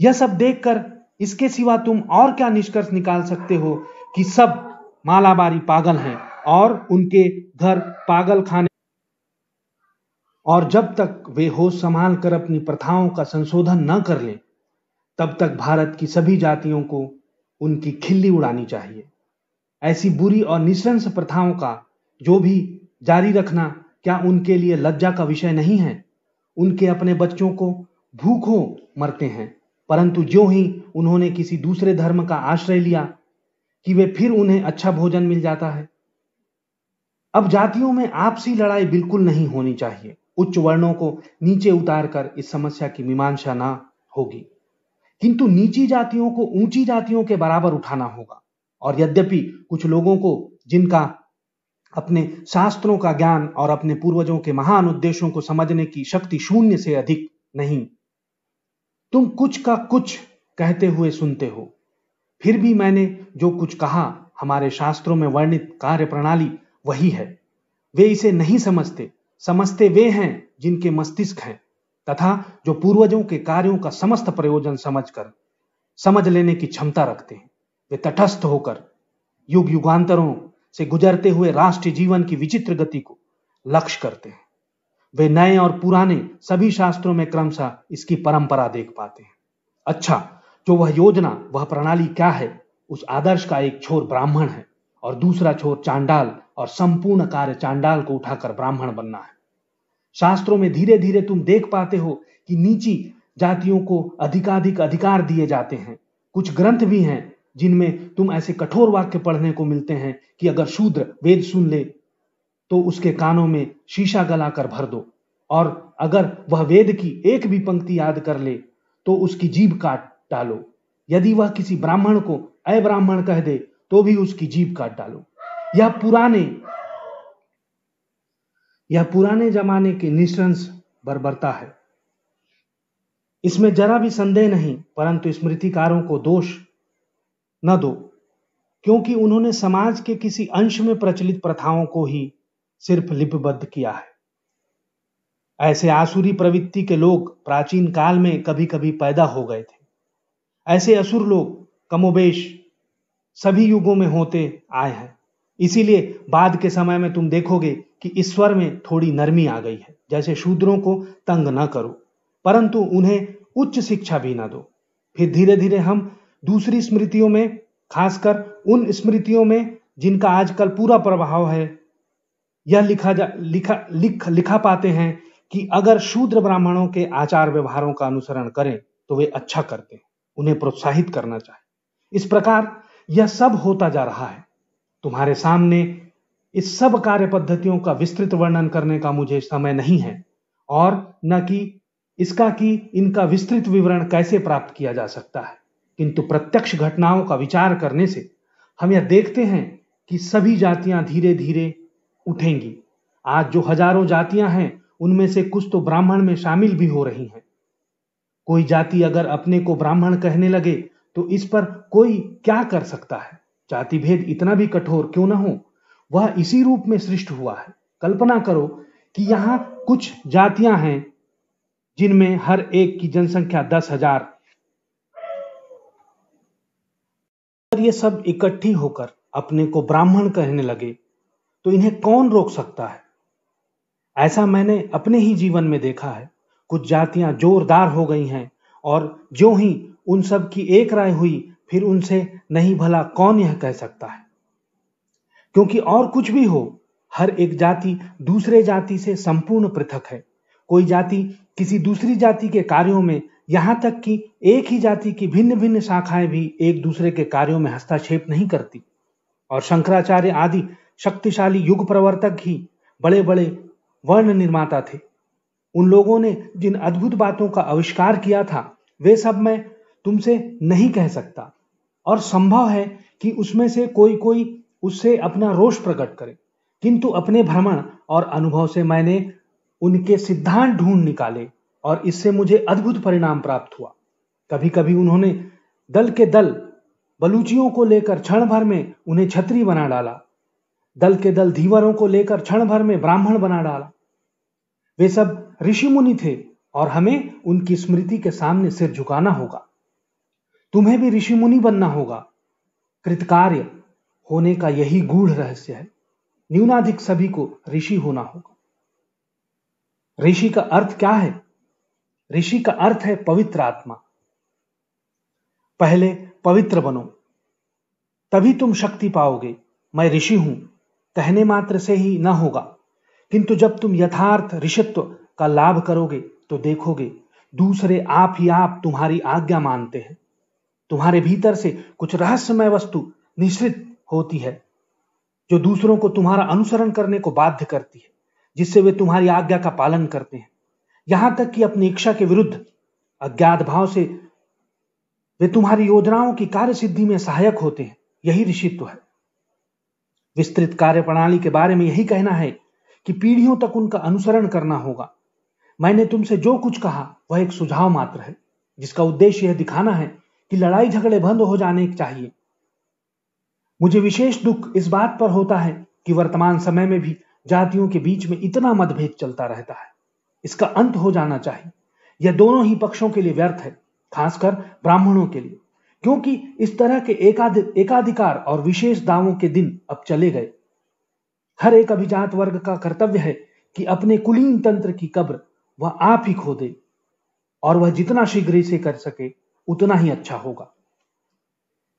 Speaker 1: यह सब देखकर इसके सिवा तुम और क्या निष्कर्ष निकाल सकते हो कि सब मालाबारी पागल हैं और उनके घर पागल खाने और जब तक वे होश संभाल कर अपनी प्रथाओं का संशोधन न कर लें तब तक भारत की सभी जातियों को उनकी खिल्ली उड़ानी चाहिए ऐसी बुरी और निशंस प्रथाओं का जो भी जारी रखना क्या उनके लिए लज्जा का विषय नहीं है उनके अपने बच्चों को भूखों मरते हैं परंतु जो ही उन्होंने किसी दूसरे धर्म का आश्रय लिया कि वे फिर उन्हें अच्छा भोजन मिल जाता है अब जातियों में आपसी लड़ाई बिल्कुल नहीं होनी चाहिए उच्च वर्णों को नीचे उतार कर इस समस्या की मीमांसा ना होगी किंतु नीची जातियों को ऊंची जातियों के बराबर उठाना होगा और यद्यपि कुछ लोगों को जिनका अपने शास्त्रों का ज्ञान और अपने पूर्वजों के महान उद्देश्यों को समझने की शक्ति शून्य से अधिक नहीं तुम कुछ का कुछ कहते हुए सुनते हो फिर भी मैंने जो कुछ कहा हमारे शास्त्रों में वर्णित कार्य प्रणाली वही है वे इसे नहीं समझते समझते वे हैं जिनके मस्तिष्क हैं तथा जो पूर्वजों के कार्यों का समस्त प्रयोजन समझकर समझ लेने की क्षमता रखते हैं वे तटस्थ होकर युग युगांतरों से गुजरते हुए राष्ट्रीय जीवन की विचित्र गति को लक्ष्य करते हैं वे नए और पुराने सभी शास्त्रों में क्रमशः इसकी परंपरा देख पाते हैं अच्छा जो वह योजना वह प्रणाली क्या है उस आदर्श का एक छोर ब्राह्मण है और दूसरा छोर चांडाल और संपूर्ण कार्य चांडाल को उठाकर ब्राह्मण बनना है शास्त्रों में धीरे धीरे तुम देख पाते हो कि नीची जातियों को अधिकाधिक अधिकार दिए जाते हैं कुछ ग्रंथ भी हैं जिनमें तुम ऐसे कठोर वाक्य पढ़ने को मिलते हैं कि अगर शूद्र वेद सुन ले तो उसके कानों में शीशा गलाकर भर दो और अगर वह वेद की एक भी पंक्ति याद कर ले तो उसकी जीभ काट डालो यदि वह किसी ब्राह्मण को अय ब्राह्मण कह दे तो भी उसकी जीभ काट डालो यह पुराने यह पुराने जमाने की निशंस बर्बरता है इसमें जरा भी संदेह नहीं परंतु स्मृतिकारों को दोष न दो क्योंकि उन्होंने समाज के किसी अंश में प्रचलित प्रथाओं को ही सिर्फ लिपिबद्ध किया है ऐसे आसुरी प्रवृत्ति के लोग प्राचीन काल में कभी कभी पैदा हो गए थे ऐसे असुर लोग कमोबेश सभी युगों में होते आए हैं इसीलिए बाद के समय में तुम देखोगे कि ईश्वर में थोड़ी नरमी आ गई है जैसे शूद्रों को तंग न करो परंतु उन्हें उच्च शिक्षा भी न दो फिर धीरे धीरे हम दूसरी स्मृतियों में खासकर उन स्मृतियों में जिनका आजकल पूरा प्रभाव है यह लिखा जा लिखा लिख लिखा पाते हैं कि अगर शूद्र ब्राह्मणों के आचार व्यवहारों का अनुसरण करें तो वे अच्छा करते हैं उन्हें प्रोत्साहित करना चाहिए इस प्रकार यह सब होता जा रहा है तुम्हारे सामने इस सब कार्य पद्धतियों का विस्तृत वर्णन करने का मुझे समय नहीं है और न कि इसका कि इनका विस्तृत विवरण कैसे प्राप्त किया जा सकता है किंतु प्रत्यक्ष घटनाओं का विचार करने से हम यह देखते हैं कि सभी जातियां धीरे धीरे उठेंगी आज जो हजारों जातियां हैं उनमें से कुछ तो ब्राह्मण में शामिल भी हो रही हैं कोई जाति अगर अपने को ब्राह्मण कहने लगे तो इस पर कोई क्या कर सकता है जाति भेद इतना भी कठोर क्यों ना हो वह इसी रूप में सृष्ट हुआ है कल्पना करो कि यहां कुछ जातियां हैं जिनमें हर एक की जनसंख्या दस हजार अगर ये सब इकट्ठी होकर अपने को ब्राह्मण कहने लगे तो इन्हें कौन रोक सकता है ऐसा मैंने अपने ही जीवन में देखा है कुछ जातियां जोरदार हो गई हैं और जो ही उन सब की एक राय हुई फिर उनसे नहीं भला कौन यह कह सकता है क्योंकि और कुछ भी हो हर एक जाति दूसरे जाति से संपूर्ण पृथक है कोई जाति किसी दूसरी जाति के कार्यों में यहाँ तक कि एक ही जाति की भिन्न भिन्न शाखाएं भी एक दूसरे के कार्यों में हस्तक्षेप नहीं करती और शंकराचार्य आदि शक्तिशाली युग प्रवर्तक ही बड़े बड़े वर्ण निर्माता थे उन लोगों ने जिन अद्भुत बातों का आविष्कार किया था वे सब मैं तुमसे नहीं कह सकता और संभव है कि उसमें से कोई कोई उससे अपना रोष प्रकट करे किंतु अपने भ्रमण और अनुभव से मैंने उनके सिद्धांत ढूंढ निकाले और इससे मुझे अद्भुत परिणाम प्राप्त हुआ कभी कभी उन्होंने दल के दल बलूचियों को लेकर क्षण भर में उन्हें छत्री बना डाला दल के दल धीवरों को लेकर क्षण भर में ब्राह्मण बना डाला वे सब ऋषि मुनि थे और हमें उनकी स्मृति के सामने सिर झुकाना होगा तुम्हें भी ऋषि मुनि बनना होगा कृतकार्य होने का यही गूढ़ रहस्य है न्यूनाधिक सभी को ऋषि होना होगा ऋषि का अर्थ क्या है ऋषि का अर्थ है पवित्र आत्मा पहले पवित्र बनो तभी तुम शक्ति पाओगे मैं ऋषि हूं कहने मात्र से ही न होगा किंतु जब तुम यथार्थ ऋषित्व का लाभ करोगे तो देखोगे दूसरे आप ही आप तुम्हारी आज्ञा मानते हैं तुम्हारे भीतर से कुछ रहस्यमय वस्तु निश्चित होती है जो दूसरों को तुम्हारा अनुसरण करने को बाध्य करती है जिससे वे तुम्हारी आज्ञा का पालन करते हैं यहां तक कि अपनी इच्छा के विरुद्ध अज्ञात भाव से वे तुम्हारी योजनाओं की कार्य सिद्धि में सहायक होते हैं यही ऋषित्व है विस्तृत कार्य प्रणाली के बारे में यही कहना है कि पीढ़ियों तक उनका अनुसरण करना होगा मैंने तुमसे जो कुछ कहा वह एक सुझाव मात्र है जिसका उद्देश्य यह दिखाना है कि लड़ाई झगड़े बंद हो जाने चाहिए मुझे विशेष दुख इस बात पर होता है कि वर्तमान समय में भी जातियों के बीच में इतना मतभेद चलता रहता है इसका अंत हो जाना चाहिए यह दोनों ही पक्षों के लिए व्यर्थ है खासकर ब्राह्मणों के लिए क्योंकि इस तरह के एकाधि, एकाधिकार और विशेष दावों के दिन अब चले गए हर एक अभिजात वर्ग का कर्तव्य है कि अपने कुलीन तंत्र की कब्र वह आप ही खो दे और वह जितना शीघ्र से कर सके उतना ही अच्छा होगा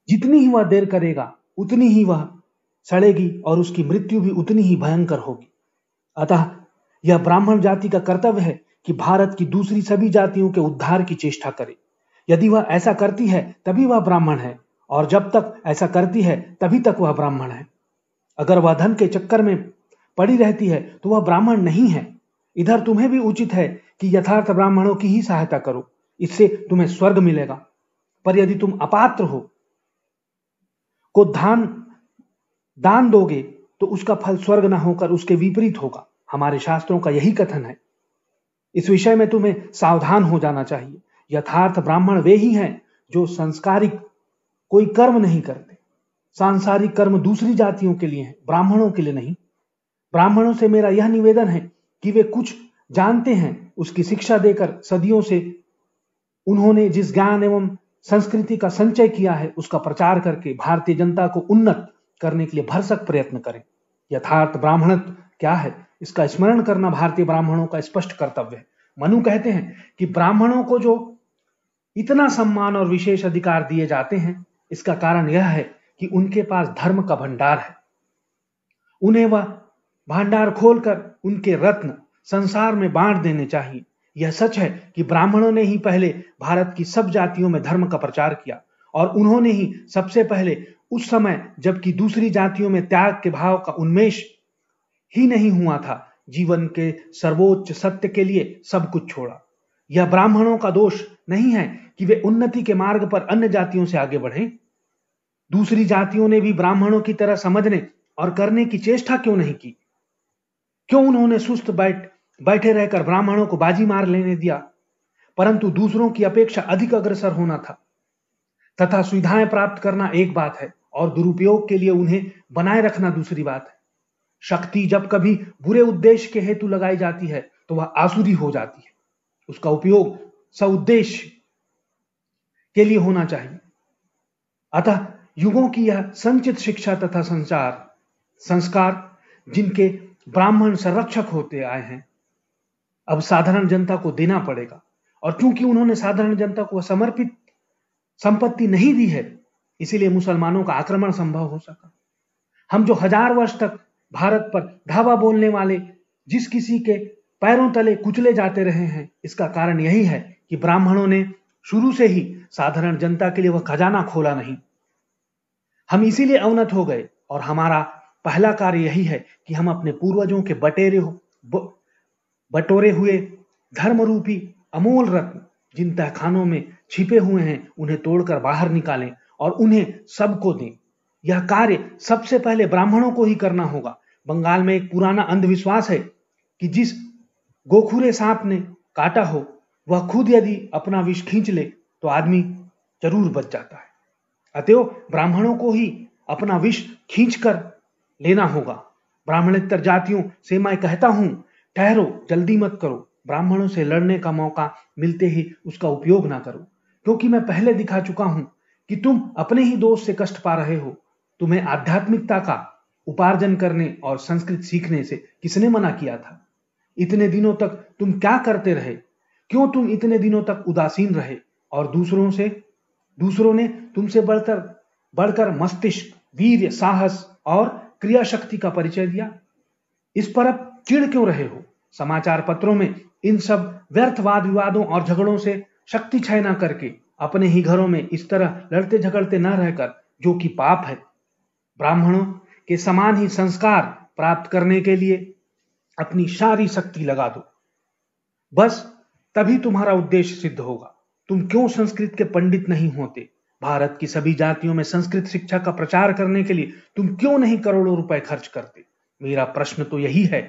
Speaker 1: जितनी ही वह देर करेगा उतनी ही वह सड़ेगी और उसकी मृत्यु भी उतनी ही भयंकर होगी अतः यह ब्राह्मण जाति का कर्तव्य है कि भारत की दूसरी सभी जातियों के उद्धार की चेष्टा करे यदि वह ऐसा करती है तभी वह ब्राह्मण है और जब तक ऐसा करती है तभी तक वह ब्राह्मण है अगर वह धन के चक्कर में पड़ी रहती है तो वह ब्राह्मण नहीं है इधर तुम्हें भी उचित है कि यथार्थ ब्राह्मणों की ही सहायता करो इससे तुम्हें स्वर्ग मिलेगा पर यदि तुम अपात्र हो को धान दान दोगे तो उसका फल स्वर्ग ना होकर उसके विपरीत होगा हमारे शास्त्रों का यही कथन है इस विषय में तुम्हें सावधान हो जाना चाहिए यथार्थ ब्राह्मण वे ही हैं जो संस्कारिक कोई कर्म नहीं करते सांसारिक कर्म दूसरी जातियों के लिए है ब्राह्मणों के लिए नहीं ब्राह्मणों से मेरा यह निवेदन है कि वे कुछ जानते हैं उसकी शिक्षा देकर सदियों से उन्होंने जिस ज्ञान एवं संस्कृति का संचय किया है उसका प्रचार करके भारतीय जनता को उन्नत करने के लिए भरसक प्रयत्न करें यथार्थ ब्राह्मणत्व क्या है इसका स्मरण करना भारतीय ब्राह्मणों का स्पष्ट कर्तव्य है मनु कहते हैं कि ब्राह्मणों को जो इतना सम्मान और विशेष अधिकार दिए जाते हैं इसका कारण यह है कि उनके पास धर्म का भंडार है उन्हें वह भंडार खोलकर उनके रत्न संसार में बांट देने चाहिए यह सच है कि ब्राह्मणों ने ही पहले भारत की सब जातियों में धर्म का प्रचार किया और उन्होंने ही सबसे पहले उस समय जबकि दूसरी जातियों में त्याग के भाव का उन्मेष ही नहीं हुआ था जीवन के सर्वोच्च सत्य के लिए सब कुछ छोड़ा यह ब्राह्मणों का दोष नहीं है कि वे उन्नति के मार्ग पर अन्य जातियों से आगे बढ़े दूसरी जातियों ने भी ब्राह्मणों की तरह समझने और करने की चेष्टा क्यों नहीं की क्यों उन्होंने सुस्त बैठ बैठे रहकर ब्राह्मणों को बाजी मार लेने दिया परंतु दूसरों की अपेक्षा अधिक अग्रसर होना था तथा सुविधाएं प्राप्त करना एक बात है और दुरुपयोग के लिए उन्हें बनाए रखना दूसरी बात है शक्ति जब कभी बुरे उद्देश्य के हेतु लगाई जाती है तो वह आसुरी हो जाती है उसका उपयोग सउद्देश्य के लिए होना चाहिए अतः युगों की यह संचित शिक्षा तथा संचार संस्कार जिनके ब्राह्मण संरक्षक होते आए हैं अब साधारण जनता को देना पड़ेगा और क्योंकि उन्होंने साधारण जनता को समर्पित संपत्ति नहीं दी है इसीलिए मुसलमानों का आक्रमण संभव हो सका हम जो हजार वर्ष तक भारत पर धावा बोलने वाले जिस किसी के पैरों तले कुचले जाते रहे हैं इसका कारण यही है कि ब्राह्मणों ने शुरू से ही साधारण जनता के लिए वह खजाना खोला नहीं हम इसीलिए अवनत हो गए और हमारा पहला कार्य यही है कि हम अपने पूर्वजों के बटेरे ब, बटोरे हुए धर्मरूपी अमोल अमूल रत्न जिन तहखानों में छिपे हुए हैं उन्हें तोड़कर बाहर निकालें और उन्हें सबको दें यह कार्य सबसे पहले ब्राह्मणों को ही करना होगा बंगाल में एक पुराना अंधविश्वास है कि जिस गोखुरे सांप ने काटा हो वह खुद यदि अपना विष खींच ले तो आदमी जरूर बच जाता है अतएव ब्राह्मणों को ही अपना विष खींच कर लेना होगा ब्राह्मणेतर जातियों से मैं कहता हूं ठहरो जल्दी मत करो ब्राह्मणों से लड़ने का मौका मिलते ही उसका उपयोग ना करो क्योंकि मैं पहले दिखा चुका हूं कि तुम अपने ही दोष से कष्ट पा रहे हो तुम्हें आध्यात्मिकता का उपार्जन करने और संस्कृत सीखने से किसने मना किया था इतने दिनों तक तुम क्या करते रहे क्यों तुम इतने दिनों तक उदासीन रहे और दूसरों से दूसरों ने तुमसे बढ़कर बढ़कर मस्तिष्क वीर साहस और क्रिया शक्ति का परिचय दिया इस पर अब चिड़ क्यों रहे हो समाचार पत्रों में इन सब व्यर्थ वाद विवादों और झगड़ों से शक्ति क्षय करके अपने ही घरों में इस तरह लड़ते झगड़ते न रहकर जो कि पाप है ब्राह्मणों के समान ही संस्कार प्राप्त करने के लिए अपनी सारी शक्ति लगा दो बस तभी तुम्हारा उद्देश्य सिद्ध होगा तुम क्यों संस्कृत के पंडित नहीं होते भारत की सभी जातियों में संस्कृत शिक्षा का प्रचार करने के लिए तुम क्यों नहीं करोड़ों रुपए खर्च करते मेरा प्रश्न तो यही है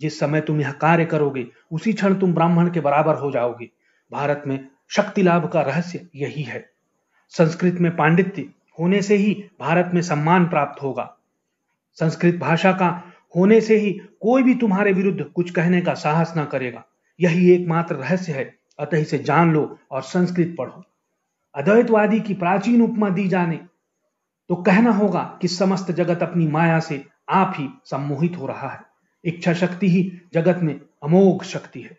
Speaker 1: जिस समय तुम यह कार्य करोगे उसी क्षण तुम ब्राह्मण के बराबर हो जाओगे भारत में शक्ति लाभ का रहस्य यही है संस्कृत में पांडित्य होने से ही भारत में सम्मान प्राप्त होगा संस्कृत भाषा का होने से ही कोई भी तुम्हारे विरुद्ध कुछ कहने का साहस ना करेगा यही एकमात्र रहस्य है अतः इसे जान लो और संस्कृत पढ़ो अद्वैतवादी की प्राचीन उपमा दी जाने तो कहना होगा कि समस्त जगत अपनी माया से आप ही सम्मोहित हो रहा है इच्छा शक्ति ही जगत में अमोघ शक्ति है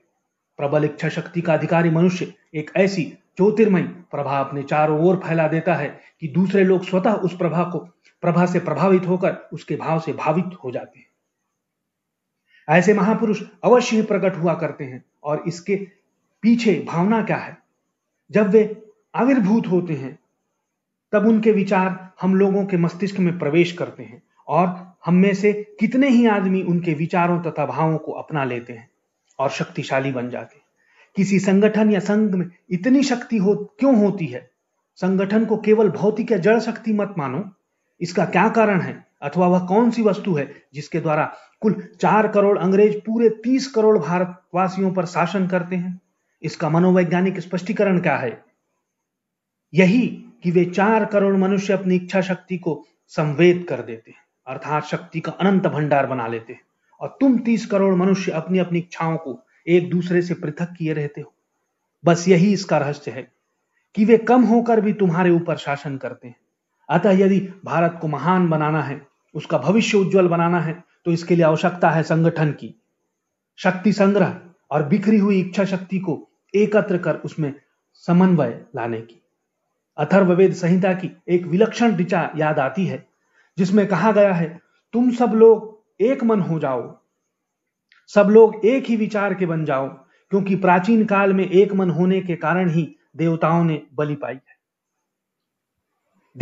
Speaker 1: प्रबल इच्छा शक्ति का अधिकारी मनुष्य एक ऐसी ज्योतिर्मय प्रभा अपने चारों ओर फैला देता है कि दूसरे लोग स्वतः उस प्रभा को प्रभा से प्रभावित होकर उसके भाव से भावित हो जाते हैं ऐसे महापुरुष अवश्य ही प्रकट हुआ करते हैं और इसके पीछे भावना क्या है जब वे आविर्भूत होते हैं तब उनके विचार हम लोगों के मस्तिष्क में प्रवेश करते हैं और हम में से कितने ही आदमी उनके विचारों तथा भावों को अपना लेते हैं और शक्तिशाली बन जाते हैं किसी संगठन या संघ में इतनी शक्ति हो क्यों होती है संगठन को केवल भौतिक या जड़ शक्ति मत मानो इसका क्या कारण है अथवा वह कौन सी वस्तु है जिसके द्वारा कुल चार करोड़ अंग्रेज पूरे तीस करोड़ भारतवासियों पर शासन करते हैं इसका मनोवैज्ञानिक स्पष्टीकरण क्या है यही कि वे चार करोड़ मनुष्य अपनी इच्छा शक्ति को संवेद कर देते हैं अर्थात शक्ति का अनंत भंडार बना लेते हैं और तुम तीस करोड़ मनुष्य अपनी अपनी इच्छाओं को एक दूसरे से पृथक किए रहते हो बस यही इसका रहस्य है कि वे कम होकर भी तुम्हारे ऊपर शासन करते हैं अतः यदि भारत को महान बनाना है उसका भविष्य उज्जवल बनाना है तो इसके लिए आवश्यकता है संगठन की शक्ति संग्रह और बिखरी हुई इच्छा शक्ति को एकत्र कर उसमें समन्वय लाने की अथर्ववेद संहिता की एक विलक्षण ऋचा याद आती है जिसमें कहा गया है तुम सब लोग एक मन हो जाओ सब लोग एक ही विचार के बन जाओ क्योंकि प्राचीन काल में एक मन होने के कारण ही देवताओं ने बलि पाई है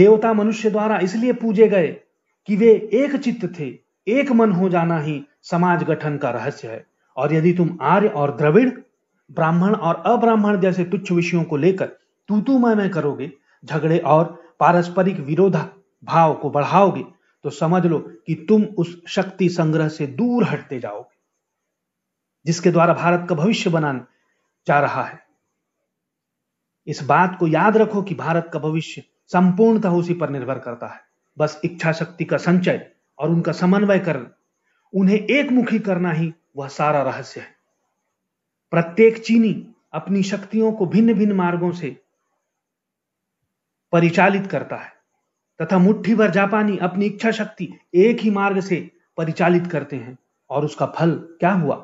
Speaker 1: देवता मनुष्य द्वारा इसलिए पूजे गए कि वे एक चित्त थे एक मन हो जाना ही समाज गठन का रहस्य है और यदि तुम आर्य और द्रविड़ ब्राह्मण और अब्राह्मण जैसे तुच्छ विषयों को लेकर तू तू मैं मैं करोगे झगड़े और पारस्परिक विरोधा भाव को बढ़ाओगे तो समझ लो कि तुम उस शक्ति संग्रह से दूर हटते जाओगे जिसके द्वारा भारत का भविष्य बना जा रहा है इस बात को याद रखो कि भारत का भविष्य संपूर्णतः उसी पर निर्भर करता है बस इच्छा शक्ति का संचय और उनका समन्वय कर उन्हें एक मुखी करना ही वह सारा रहस्य है प्रत्येक चीनी अपनी शक्तियों को भिन्न भिन्न मार्गों से परिचालित करता है तथा मुट्ठी भर जापानी अपनी इच्छा शक्ति एक ही मार्ग से परिचालित करते हैं और उसका फल क्या हुआ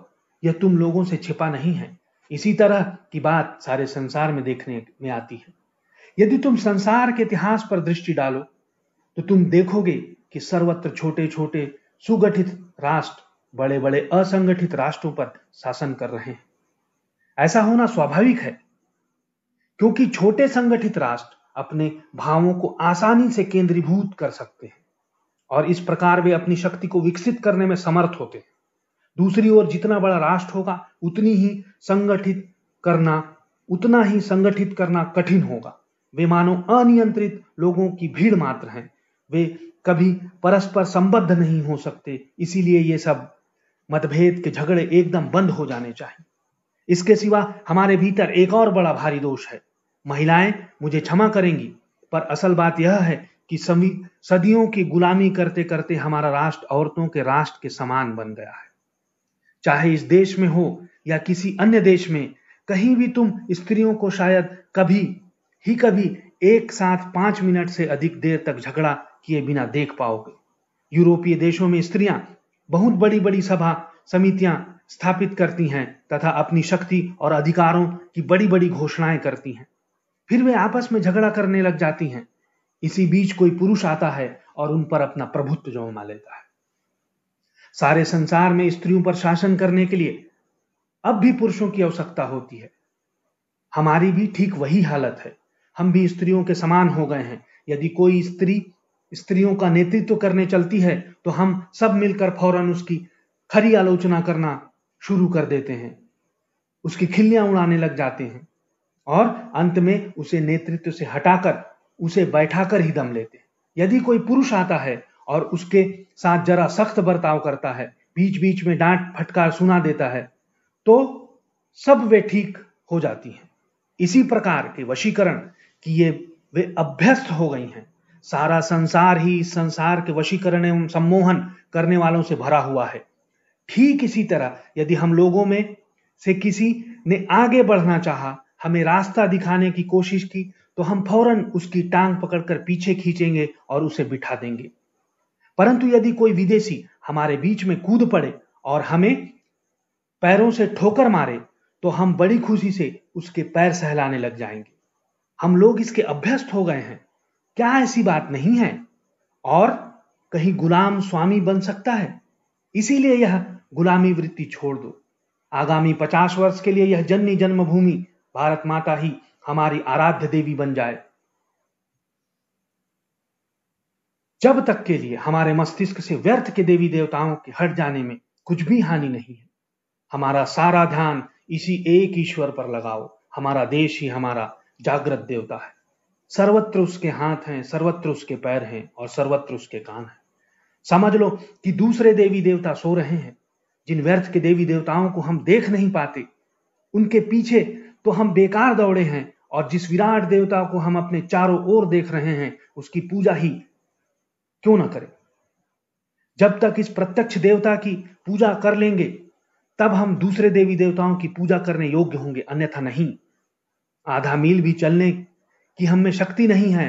Speaker 1: यह तुम लोगों से छिपा नहीं है इसी तरह की बात सारे संसार में देखने में आती है यदि तुम संसार के इतिहास पर दृष्टि डालो तो तुम देखोगे कि सर्वत्र छोटे छोटे सुगठित राष्ट्र बड़े बड़े असंगठित राष्ट्रों पर शासन कर रहे हैं ऐसा होना स्वाभाविक है क्योंकि छोटे संगठित राष्ट्र अपने भावों को आसानी से केंद्रीभूत कर सकते हैं और इस प्रकार वे अपनी शक्ति को विकसित करने में समर्थ होते हैं दूसरी ओर जितना बड़ा राष्ट्र होगा उतनी ही संगठित करना उतना ही संगठित करना कठिन होगा वे मानो अनियंत्रित लोगों की भीड़ मात्र हैं वे कभी परस्पर संबद्ध नहीं हो सकते इसीलिए ये सब मतभेद के झगड़े एकदम बंद हो जाने चाहिए इसके सिवा हमारे भीतर एक और बड़ा भारी दोष है महिलाएं मुझे क्षमा करेंगी पर असल बात यह है कि सदियों की गुलामी करते करते हमारा राष्ट्र औरतों के राष्ट्र के समान बन गया है चाहे इस देश में हो या किसी अन्य देश में कहीं भी तुम स्त्रियों को शायद कभी ही कभी एक साथ पांच मिनट से अधिक देर तक झगड़ा किए बिना देख पाओगे यूरोपीय देशों में स्त्रियां बहुत बड़ी बड़ी सभा समितियां स्थापित करती हैं तथा अपनी शक्ति और अधिकारों की बड़ी बड़ी घोषणाएं करती हैं फिर वे आपस में झगड़ा करने लग जाती हैं इसी बीच कोई पुरुष आता है और उन पर अपना प्रभुत्व जमा लेता है सारे संसार में स्त्रियों पर शासन करने के लिए अब भी पुरुषों की आवश्यकता होती है हमारी भी ठीक वही हालत है हम भी स्त्रियों के समान हो गए हैं यदि कोई स्त्री स्त्रियों का नेतृत्व करने चलती है तो हम सब मिलकर फौरन उसकी खरी आलोचना करना शुरू कर देते हैं उसकी खिल्लियां उड़ाने लग जाते हैं और अंत में उसे नेतृत्व से हटाकर उसे बैठाकर ही दम लेते हैं यदि कोई पुरुष आता है और उसके साथ जरा सख्त बर्ताव करता है बीच बीच में डांट फटकार सुना देता है तो सब वे ठीक हो जाती हैं इसी प्रकार के वशीकरण कि ये वे अभ्यस्त हो गई हैं सारा संसार ही संसार के वशीकरण एवं सम्मोहन करने वालों से भरा हुआ है ठीक इसी तरह यदि हम लोगों में से किसी ने आगे बढ़ना चाहा हमें रास्ता दिखाने की कोशिश की तो हम फौरन उसकी टांग पकड़कर पीछे खींचेंगे और उसे बिठा देंगे परंतु यदि कोई विदेशी हमारे बीच में कूद पड़े और हमें पैरों से ठोकर मारे तो हम बड़ी खुशी से उसके पैर सहलाने लग जाएंगे हम लोग इसके अभ्यस्त हो गए हैं क्या ऐसी बात नहीं है और कहीं गुलाम स्वामी बन सकता है इसीलिए यह गुलामी वृत्ति छोड़ दो आगामी पचास वर्ष के लिए यह जन्नी जन्मभूमि भारत माता ही हमारी आराध्य देवी बन जाए जब तक के लिए हमारे मस्तिष्क से व्यर्थ के देवी देवताओं के हट जाने में कुछ भी हानि नहीं है हमारा सारा ध्यान इसी एक ईश्वर पर लगाओ हमारा देश ही हमारा जागृत देवता है सर्वत्र उसके हाथ हैं सर्वत्र उसके पैर हैं और सर्वत्र उसके कान हैं समझ लो कि दूसरे देवी देवता सो रहे हैं जिन व्यर्थ के देवी देवताओं को हम देख नहीं पाते उनके पीछे तो हम बेकार दौड़े हैं और जिस विराट देवता को हम अपने चारों ओर देख रहे हैं उसकी पूजा ही क्यों ना करें जब तक इस प्रत्यक्ष देवता की पूजा कर लेंगे तब हम दूसरे देवी देवताओं की पूजा करने योग्य होंगे अन्यथा नहीं आधा मील भी चलने की हम में शक्ति नहीं है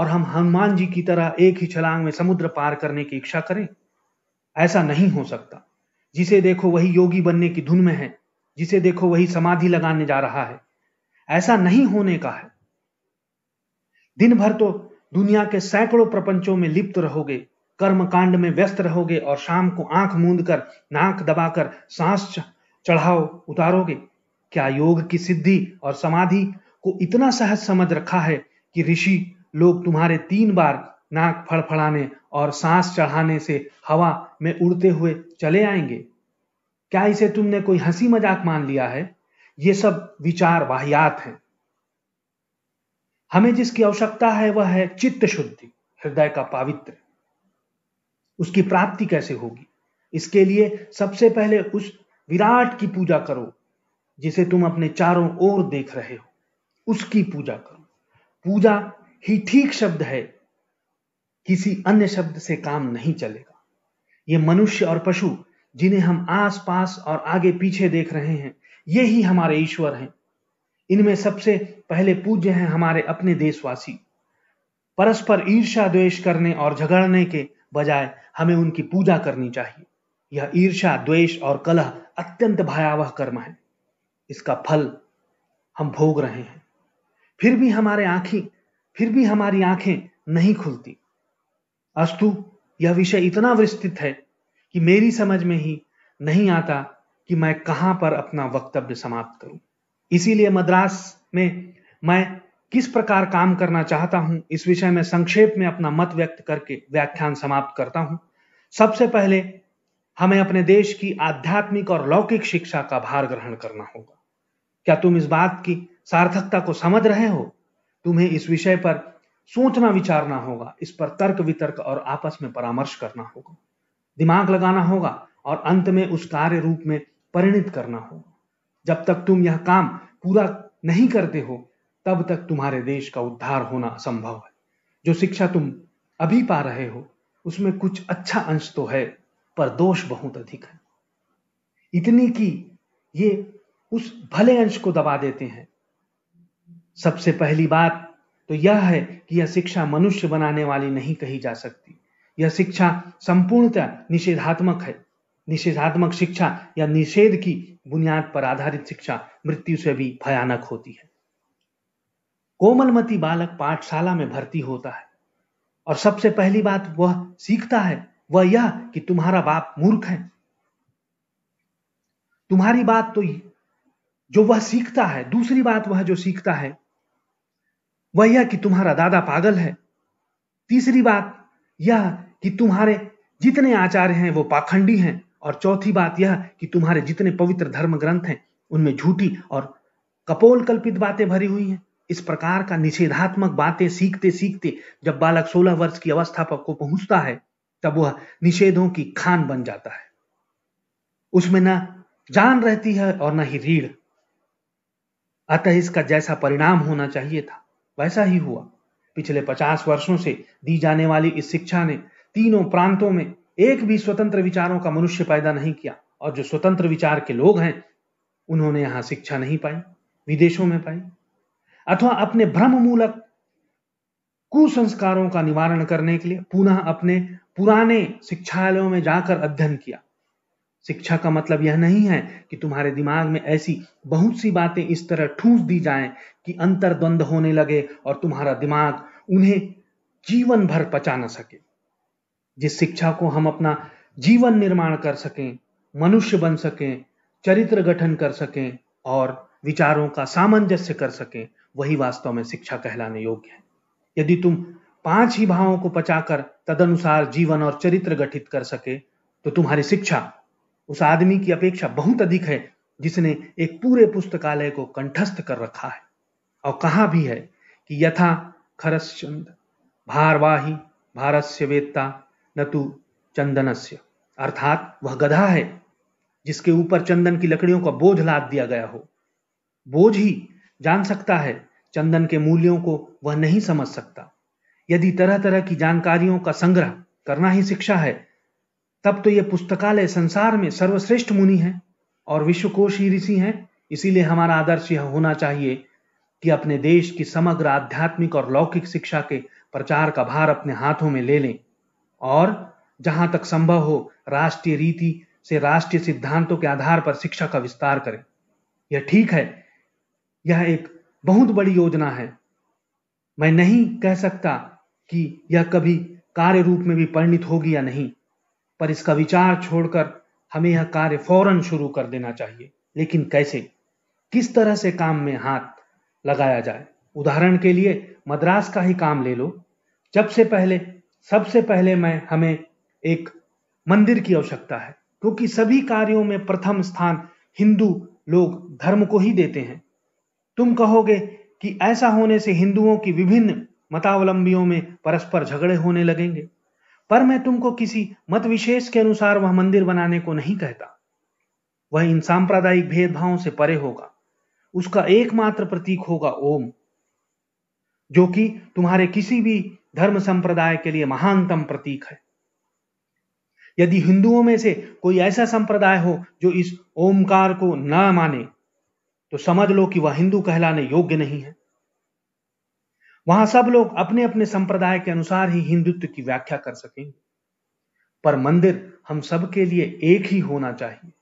Speaker 1: और हम हनुमान जी की तरह एक ही छलांग में समुद्र पार करने की इच्छा करें ऐसा नहीं हो सकता जिसे देखो वही योगी बनने की धुन में है जिसे देखो वही समाधि लगाने जा रहा है ऐसा नहीं होने का है दिन भर तो दुनिया के सैकड़ों प्रपंचों में लिप्त रहोगे कर्म कांड में व्यस्त रहोगे और शाम को आंख मूंद कर नाक दबाकर सांस चढ़ाओ उतारोगे क्या योग की सिद्धि और समाधि को इतना सहज समझ रखा है कि ऋषि लोग तुम्हारे तीन बार नाक फड़फड़ाने और सांस चढ़ाने से हवा में उड़ते हुए चले आएंगे क्या इसे तुमने कोई हंसी मजाक मान लिया है ये सब विचार वाहियात हैं हमें जिसकी आवश्यकता है वह है चित्त शुद्धि हृदय का पावित्र उसकी प्राप्ति कैसे होगी इसके लिए सबसे पहले उस विराट की पूजा करो जिसे तुम अपने चारों ओर देख रहे हो उसकी पूजा करो पूजा ही ठीक शब्द है किसी अन्य शब्द से काम नहीं चलेगा ये मनुष्य और पशु जिन्हें हम आस पास और आगे पीछे देख रहे हैं ये ही हमारे ईश्वर हैं इनमें सबसे पहले पूज्य हैं हमारे अपने देशवासी परस्पर ईर्षा द्वेष करने और झगड़ने के बजाय हमें उनकी पूजा करनी चाहिए यह ईर्षा द्वेष और कलह अत्यंत भयावह कर्म है इसका फल हम भोग रहे हैं फिर भी हमारे आंखें फिर भी हमारी आंखें नहीं खुलती अस्तु यह विषय इतना विस्तृत है कि मेरी समझ में ही नहीं आता कि मैं कहां पर अपना वक्तव्य समाप्त करूं इसीलिए मद्रास में मैं किस प्रकार काम करना चाहता हूं इस विषय में संक्षेप में अपना मत व्यक्त करके व्याख्यान समाप्त करता हूं सबसे पहले हमें अपने देश की आध्यात्मिक और लौकिक शिक्षा का भार ग्रहण करना होगा क्या तुम इस बात की सार्थकता को समझ रहे हो तुम्हें इस विषय पर सोचना विचारना होगा इस पर तर्क वितर्क और आपस में परामर्श करना होगा दिमाग लगाना होगा और अंत में उस कार्य रूप में परिणित करना होगा जब तक तुम यह काम पूरा नहीं करते हो तब तक तुम्हारे देश का उद्धार होना असंभव है जो शिक्षा तुम अभी पा रहे हो उसमें कुछ अच्छा अंश तो है पर दोष बहुत अधिक है इतनी कि ये उस भले अंश को दबा देते हैं सबसे पहली बात तो यह है कि यह शिक्षा मनुष्य बनाने वाली नहीं कही जा सकती यह शिक्षा संपूर्णतः निषेधात्मक है निषेधात्मक शिक्षा या निषेध की बुनियाद पर आधारित शिक्षा मृत्यु से भी भयानक होती है कोमलमती बालक पाठशाला में भर्ती होता है और सबसे पहली बात वह सीखता है वह यह कि तुम्हारा बाप मूर्ख है तुम्हारी बात तो जो वह सीखता है दूसरी बात वह जो सीखता है वह यह कि तुम्हारा दादा पागल है तीसरी बात यह कि तुम्हारे जितने आचार्य हैं वो पाखंडी हैं और चौथी बात यह कि तुम्हारे जितने पवित्र धर्म ग्रंथ हैं उनमें झूठी और कपोल कल्पित बातें भरी हुई हैं इस प्रकार का निषेधात्मक बातें सीखते सीखते जब बालक 16 वर्ष की अवस्था पर को पहुंचता है तब वह निषेधों की खान बन जाता है उसमें न जान रहती है और न ही रीढ़ अतः इसका जैसा परिणाम होना चाहिए था वैसा ही हुआ पिछले पचास वर्षों से दी जाने वाली इस शिक्षा ने तीनों प्रांतों में एक भी स्वतंत्र विचारों का मनुष्य पैदा नहीं किया और जो स्वतंत्र विचार के लोग हैं उन्होंने यहां शिक्षा नहीं पाई विदेशों में पाई अथवा अपने भ्रम मूलक कुसंस्कारों का निवारण करने के लिए पुनः अपने पुराने शिक्षालयों में जाकर अध्ययन किया शिक्षा का मतलब यह नहीं है कि तुम्हारे दिमाग में ऐसी बहुत सी बातें इस तरह ठूस दी जाएं कि अंतर्द्वंद होने लगे और तुम्हारा दिमाग उन्हें जीवन भर पचा न सके जिस शिक्षा को हम अपना जीवन निर्माण कर सकें मनुष्य बन सकें चरित्र गठन कर सकें और विचारों का सामंजस्य कर सकें वही वास्तव में शिक्षा कहलाने योग्य है यदि तुम पांच ही भावों को पचाकर तदनुसार जीवन और चरित्र गठित कर सके तो तुम्हारी शिक्षा उस आदमी की अपेक्षा बहुत अधिक है जिसने एक पूरे पुस्तकालय को कंठस्थ कर रखा है और कहा भी है कि यथा खरश्चंद भारवाही भारस्य वेत्ता न तो चंदन अर्थात वह गधा है जिसके ऊपर चंदन की लकड़ियों का बोझ लाद दिया गया हो बोझ ही जान सकता है चंदन के मूल्यों को वह नहीं समझ सकता यदि तरह तरह की जानकारियों का संग्रह करना ही शिक्षा है तब तो यह पुस्तकालय संसार में सर्वश्रेष्ठ मुनि है और विश्वकोश ही ऋषि हैं इसीलिए हमारा आदर्श यह होना चाहिए कि अपने देश की समग्र आध्यात्मिक और लौकिक शिक्षा के प्रचार का भार अपने हाथों में ले लें और जहां तक संभव हो राष्ट्रीय रीति से राष्ट्रीय सिद्धांतों के आधार पर शिक्षा का विस्तार करें यह ठीक है यह एक बहुत बड़ी योजना है मैं नहीं कह सकता कि यह कभी कार्य रूप में भी परिणित होगी या नहीं पर इसका विचार छोड़कर हमें यह कार्य फौरन शुरू कर देना चाहिए लेकिन कैसे किस तरह से काम में हाथ लगाया जाए उदाहरण के लिए मद्रास का ही काम ले लो जब से पहले सबसे पहले मैं हमें एक मंदिर की आवश्यकता है क्योंकि सभी कार्यों में प्रथम स्थान हिंदू लोग धर्म को ही देते हैं तुम कहोगे कि ऐसा होने से हिंदुओं की विभिन्न मतावलंबियों में परस्पर झगड़े होने लगेंगे पर मैं तुमको किसी मत विशेष के अनुसार वह मंदिर बनाने को नहीं कहता वह इन सांप्रदायिक भेदभावों से परे होगा उसका एकमात्र प्रतीक होगा ओम जो कि तुम्हारे किसी भी धर्म संप्रदाय के लिए महानतम प्रतीक है यदि हिंदुओं में से कोई ऐसा संप्रदाय हो जो इस ओमकार को न माने तो समझ लो कि वह हिंदू कहलाने योग्य नहीं है वहां सब लोग अपने अपने संप्रदाय के अनुसार ही हिंदुत्व की व्याख्या कर सकेंगे पर मंदिर हम सबके लिए एक ही होना चाहिए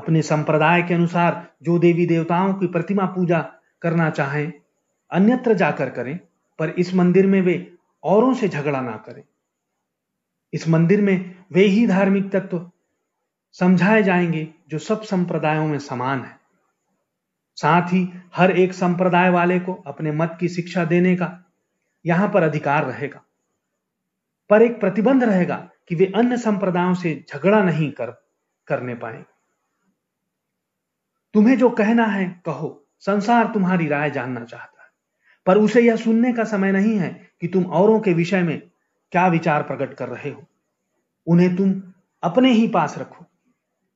Speaker 1: अपने संप्रदाय के अनुसार जो देवी देवताओं की प्रतिमा पूजा करना चाहें अन्यत्र जाकर करें पर इस मंदिर में वे औरों से झगड़ा ना करें इस मंदिर में वे ही धार्मिक तत्व समझाए जाएंगे जो सब संप्रदायों में समान है साथ ही हर एक संप्रदाय वाले को अपने मत की शिक्षा देने का यहां पर अधिकार रहेगा पर एक प्रतिबंध रहेगा कि वे अन्य संप्रदायों से झगड़ा नहीं कर करने पाएंगे तुम्हें जो कहना है कहो संसार तुम्हारी राय जानना चाहता पर उसे यह सुनने का समय नहीं है कि तुम औरों के विषय में क्या विचार प्रकट कर रहे हो उन्हें तुम अपने ही पास रखो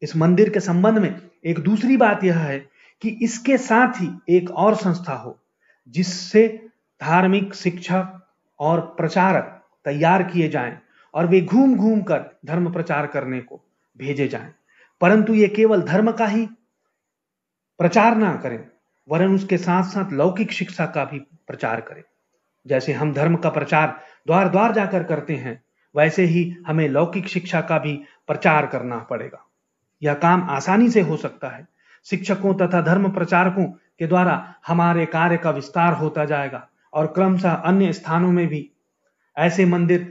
Speaker 1: इस मंदिर के संबंध में एक दूसरी बात यह है कि इसके साथ ही एक और संस्था हो जिससे धार्मिक शिक्षक और प्रचारक तैयार किए जाएं और वे घूम घूम कर धर्म प्रचार करने को भेजे जाएं परंतु ये केवल धर्म का ही प्रचार ना करें वरन उसके साथ साथ लौकिक शिक्षा का भी प्रचार करें जैसे हम धर्म का प्रचार द्वार द्वार जाकर करते हैं वैसे ही हमें लौकिक शिक्षा का भी प्रचार करना पड़ेगा यह काम आसानी से हो सकता है शिक्षकों तथा धर्म प्रचारकों के द्वारा हमारे कार्य का विस्तार होता जाएगा और क्रमशः अन्य स्थानों में भी ऐसे मंदिर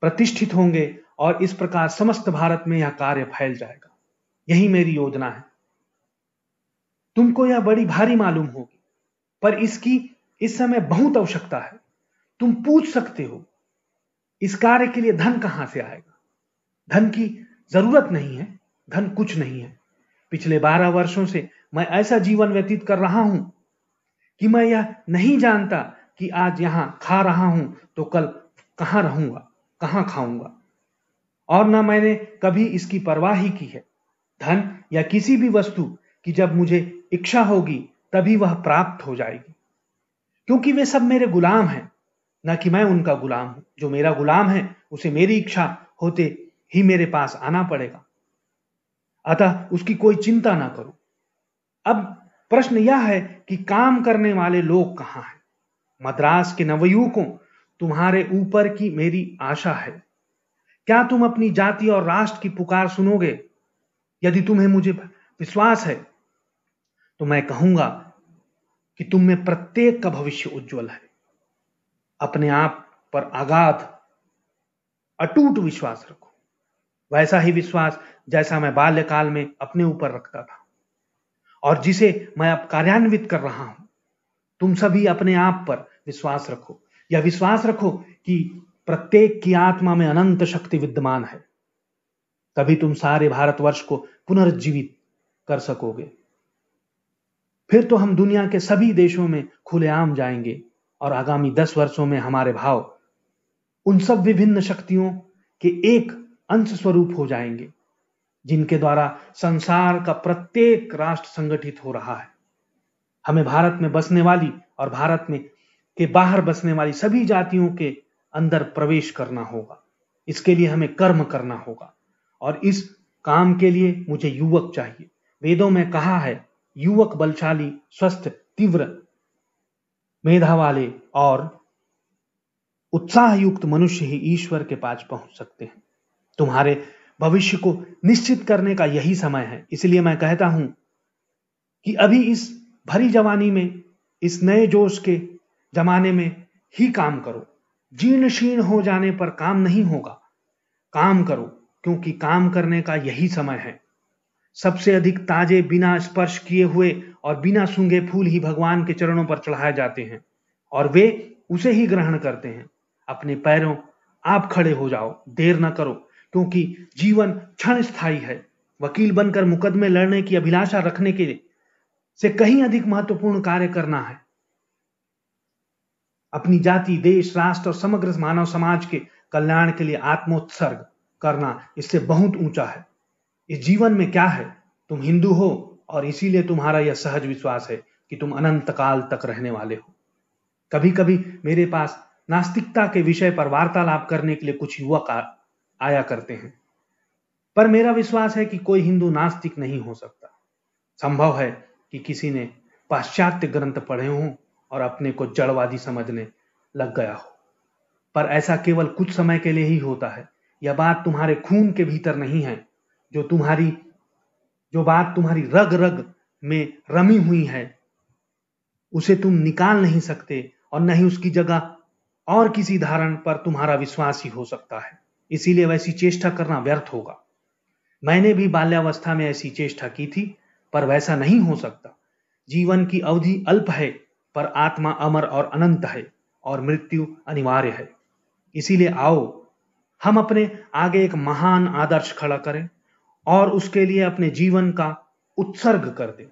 Speaker 1: प्रतिष्ठित होंगे और इस प्रकार समस्त भारत में यह कार्य फैल जाएगा यही मेरी योजना है तुमको यह बड़ी भारी मालूम होगी पर इसकी इस समय बहुत आवश्यकता है तुम पूछ सकते हो इस कार्य के लिए धन कहां से आएगा धन की जरूरत नहीं है धन कुछ नहीं है पिछले बारह वर्षों से मैं ऐसा जीवन व्यतीत कर रहा हूं कि मैं यह नहीं जानता कि आज यहां खा रहा हूं तो कल कहां रहूंगा कहां खाऊंगा और ना मैंने कभी इसकी परवाह ही की है धन या किसी भी वस्तु की जब मुझे इच्छा होगी तभी वह प्राप्त हो जाएगी क्योंकि वे सब मेरे गुलाम हैं न कि मैं उनका गुलाम हूं जो मेरा गुलाम है उसे मेरी इच्छा होते ही मेरे पास आना पड़ेगा अतः उसकी कोई चिंता ना करो अब प्रश्न यह है कि काम करने वाले लोग कहां हैं मद्रास के नवयुवकों तुम्हारे ऊपर की मेरी आशा है क्या तुम अपनी जाति और राष्ट्र की पुकार सुनोगे यदि तुम्हें मुझे विश्वास है तो मैं कहूंगा कि तुम में प्रत्येक का भविष्य उज्जवल है अपने आप पर आगाध अटूट विश्वास रखो वैसा ही विश्वास जैसा मैं बाल्यकाल में अपने ऊपर रखता था और जिसे मैं अब कार्यान्वित कर रहा हूं तुम सभी अपने आप पर विश्वास रखो या विश्वास रखो कि प्रत्येक की आत्मा में अनंत शक्ति विद्यमान है तभी तुम सारे भारतवर्ष को पुनर्जीवित कर सकोगे फिर तो हम दुनिया के सभी देशों में खुलेआम जाएंगे और आगामी दस वर्षों में हमारे भाव उन सब विभिन्न शक्तियों के एक अंश स्वरूप हो जाएंगे जिनके द्वारा संसार का प्रत्येक राष्ट्र संगठित हो रहा है हमें भारत में बसने वाली और भारत में के बाहर बसने वाली सभी जातियों के अंदर प्रवेश करना होगा इसके लिए हमें कर्म करना होगा और इस काम के लिए मुझे युवक चाहिए वेदों में कहा है युवक बलशाली स्वस्थ तीव्र मेधा वाले और उत्साहयुक्त मनुष्य ही ईश्वर के पास पहुंच सकते हैं तुम्हारे भविष्य को निश्चित करने का यही समय है इसलिए मैं कहता हूं कि अभी इस भरी जवानी में इस नए जोश के जमाने में ही काम करो जीर्ण शीर्ण हो जाने पर काम नहीं होगा काम करो क्योंकि काम करने का यही समय है सबसे अधिक ताजे बिना स्पर्श किए हुए और बिना सूंगे फूल ही भगवान के चरणों पर चढ़ाए जाते हैं और वे उसे ही ग्रहण करते हैं अपने पैरों आप खड़े हो जाओ देर न करो क्योंकि जीवन क्षण स्थायी है वकील बनकर मुकदमे लड़ने की अभिलाषा रखने के से कहीं अधिक महत्वपूर्ण कार्य करना है अपनी जाति देश राष्ट्र और समग्र मानव समाज के कल्याण के लिए आत्मोत्सर्ग करना इससे बहुत ऊंचा है इस जीवन में क्या है तुम हिंदू हो और इसीलिए तुम्हारा यह सहज विश्वास है कि तुम अनंत काल तक रहने वाले हो कभी कभी मेरे पास नास्तिकता के विषय पर वार्तालाप करने के लिए कुछ युवक आया करते हैं पर मेरा विश्वास है कि कोई हिंदू नास्तिक नहीं हो सकता संभव है कि किसी ने पाश्चात्य ग्रंथ पढ़े हों और अपने को जड़वादी समझने लग गया हो पर ऐसा केवल कुछ समय के लिए ही होता है यह बात तुम्हारे खून के भीतर नहीं है जो तुम्हारी जो बात तुम्हारी रग रग में रमी हुई है उसे तुम निकाल नहीं सकते और न ही उसकी जगह और किसी धारण पर तुम्हारा विश्वास ही हो सकता है इसीलिए वैसी चेष्टा करना व्यर्थ होगा मैंने भी बाल्यावस्था में ऐसी चेष्टा की थी पर वैसा नहीं हो सकता जीवन की अवधि अल्प है पर आत्मा अमर और अनंत है और मृत्यु अनिवार्य है इसीलिए आओ हम अपने आगे एक महान आदर्श खड़ा करें और उसके लिए अपने जीवन का उत्सर्ग कर दे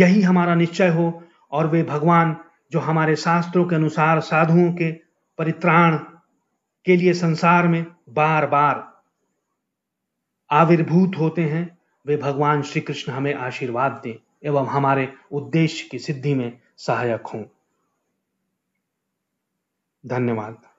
Speaker 1: यही हमारा निश्चय हो और वे भगवान जो हमारे शास्त्रों के अनुसार साधुओं के परित्राण के लिए संसार में बार बार आविर्भूत होते हैं वे भगवान श्री कृष्ण हमें आशीर्वाद दें एवं हमारे उद्देश्य की सिद्धि में सहायक हों धन्यवाद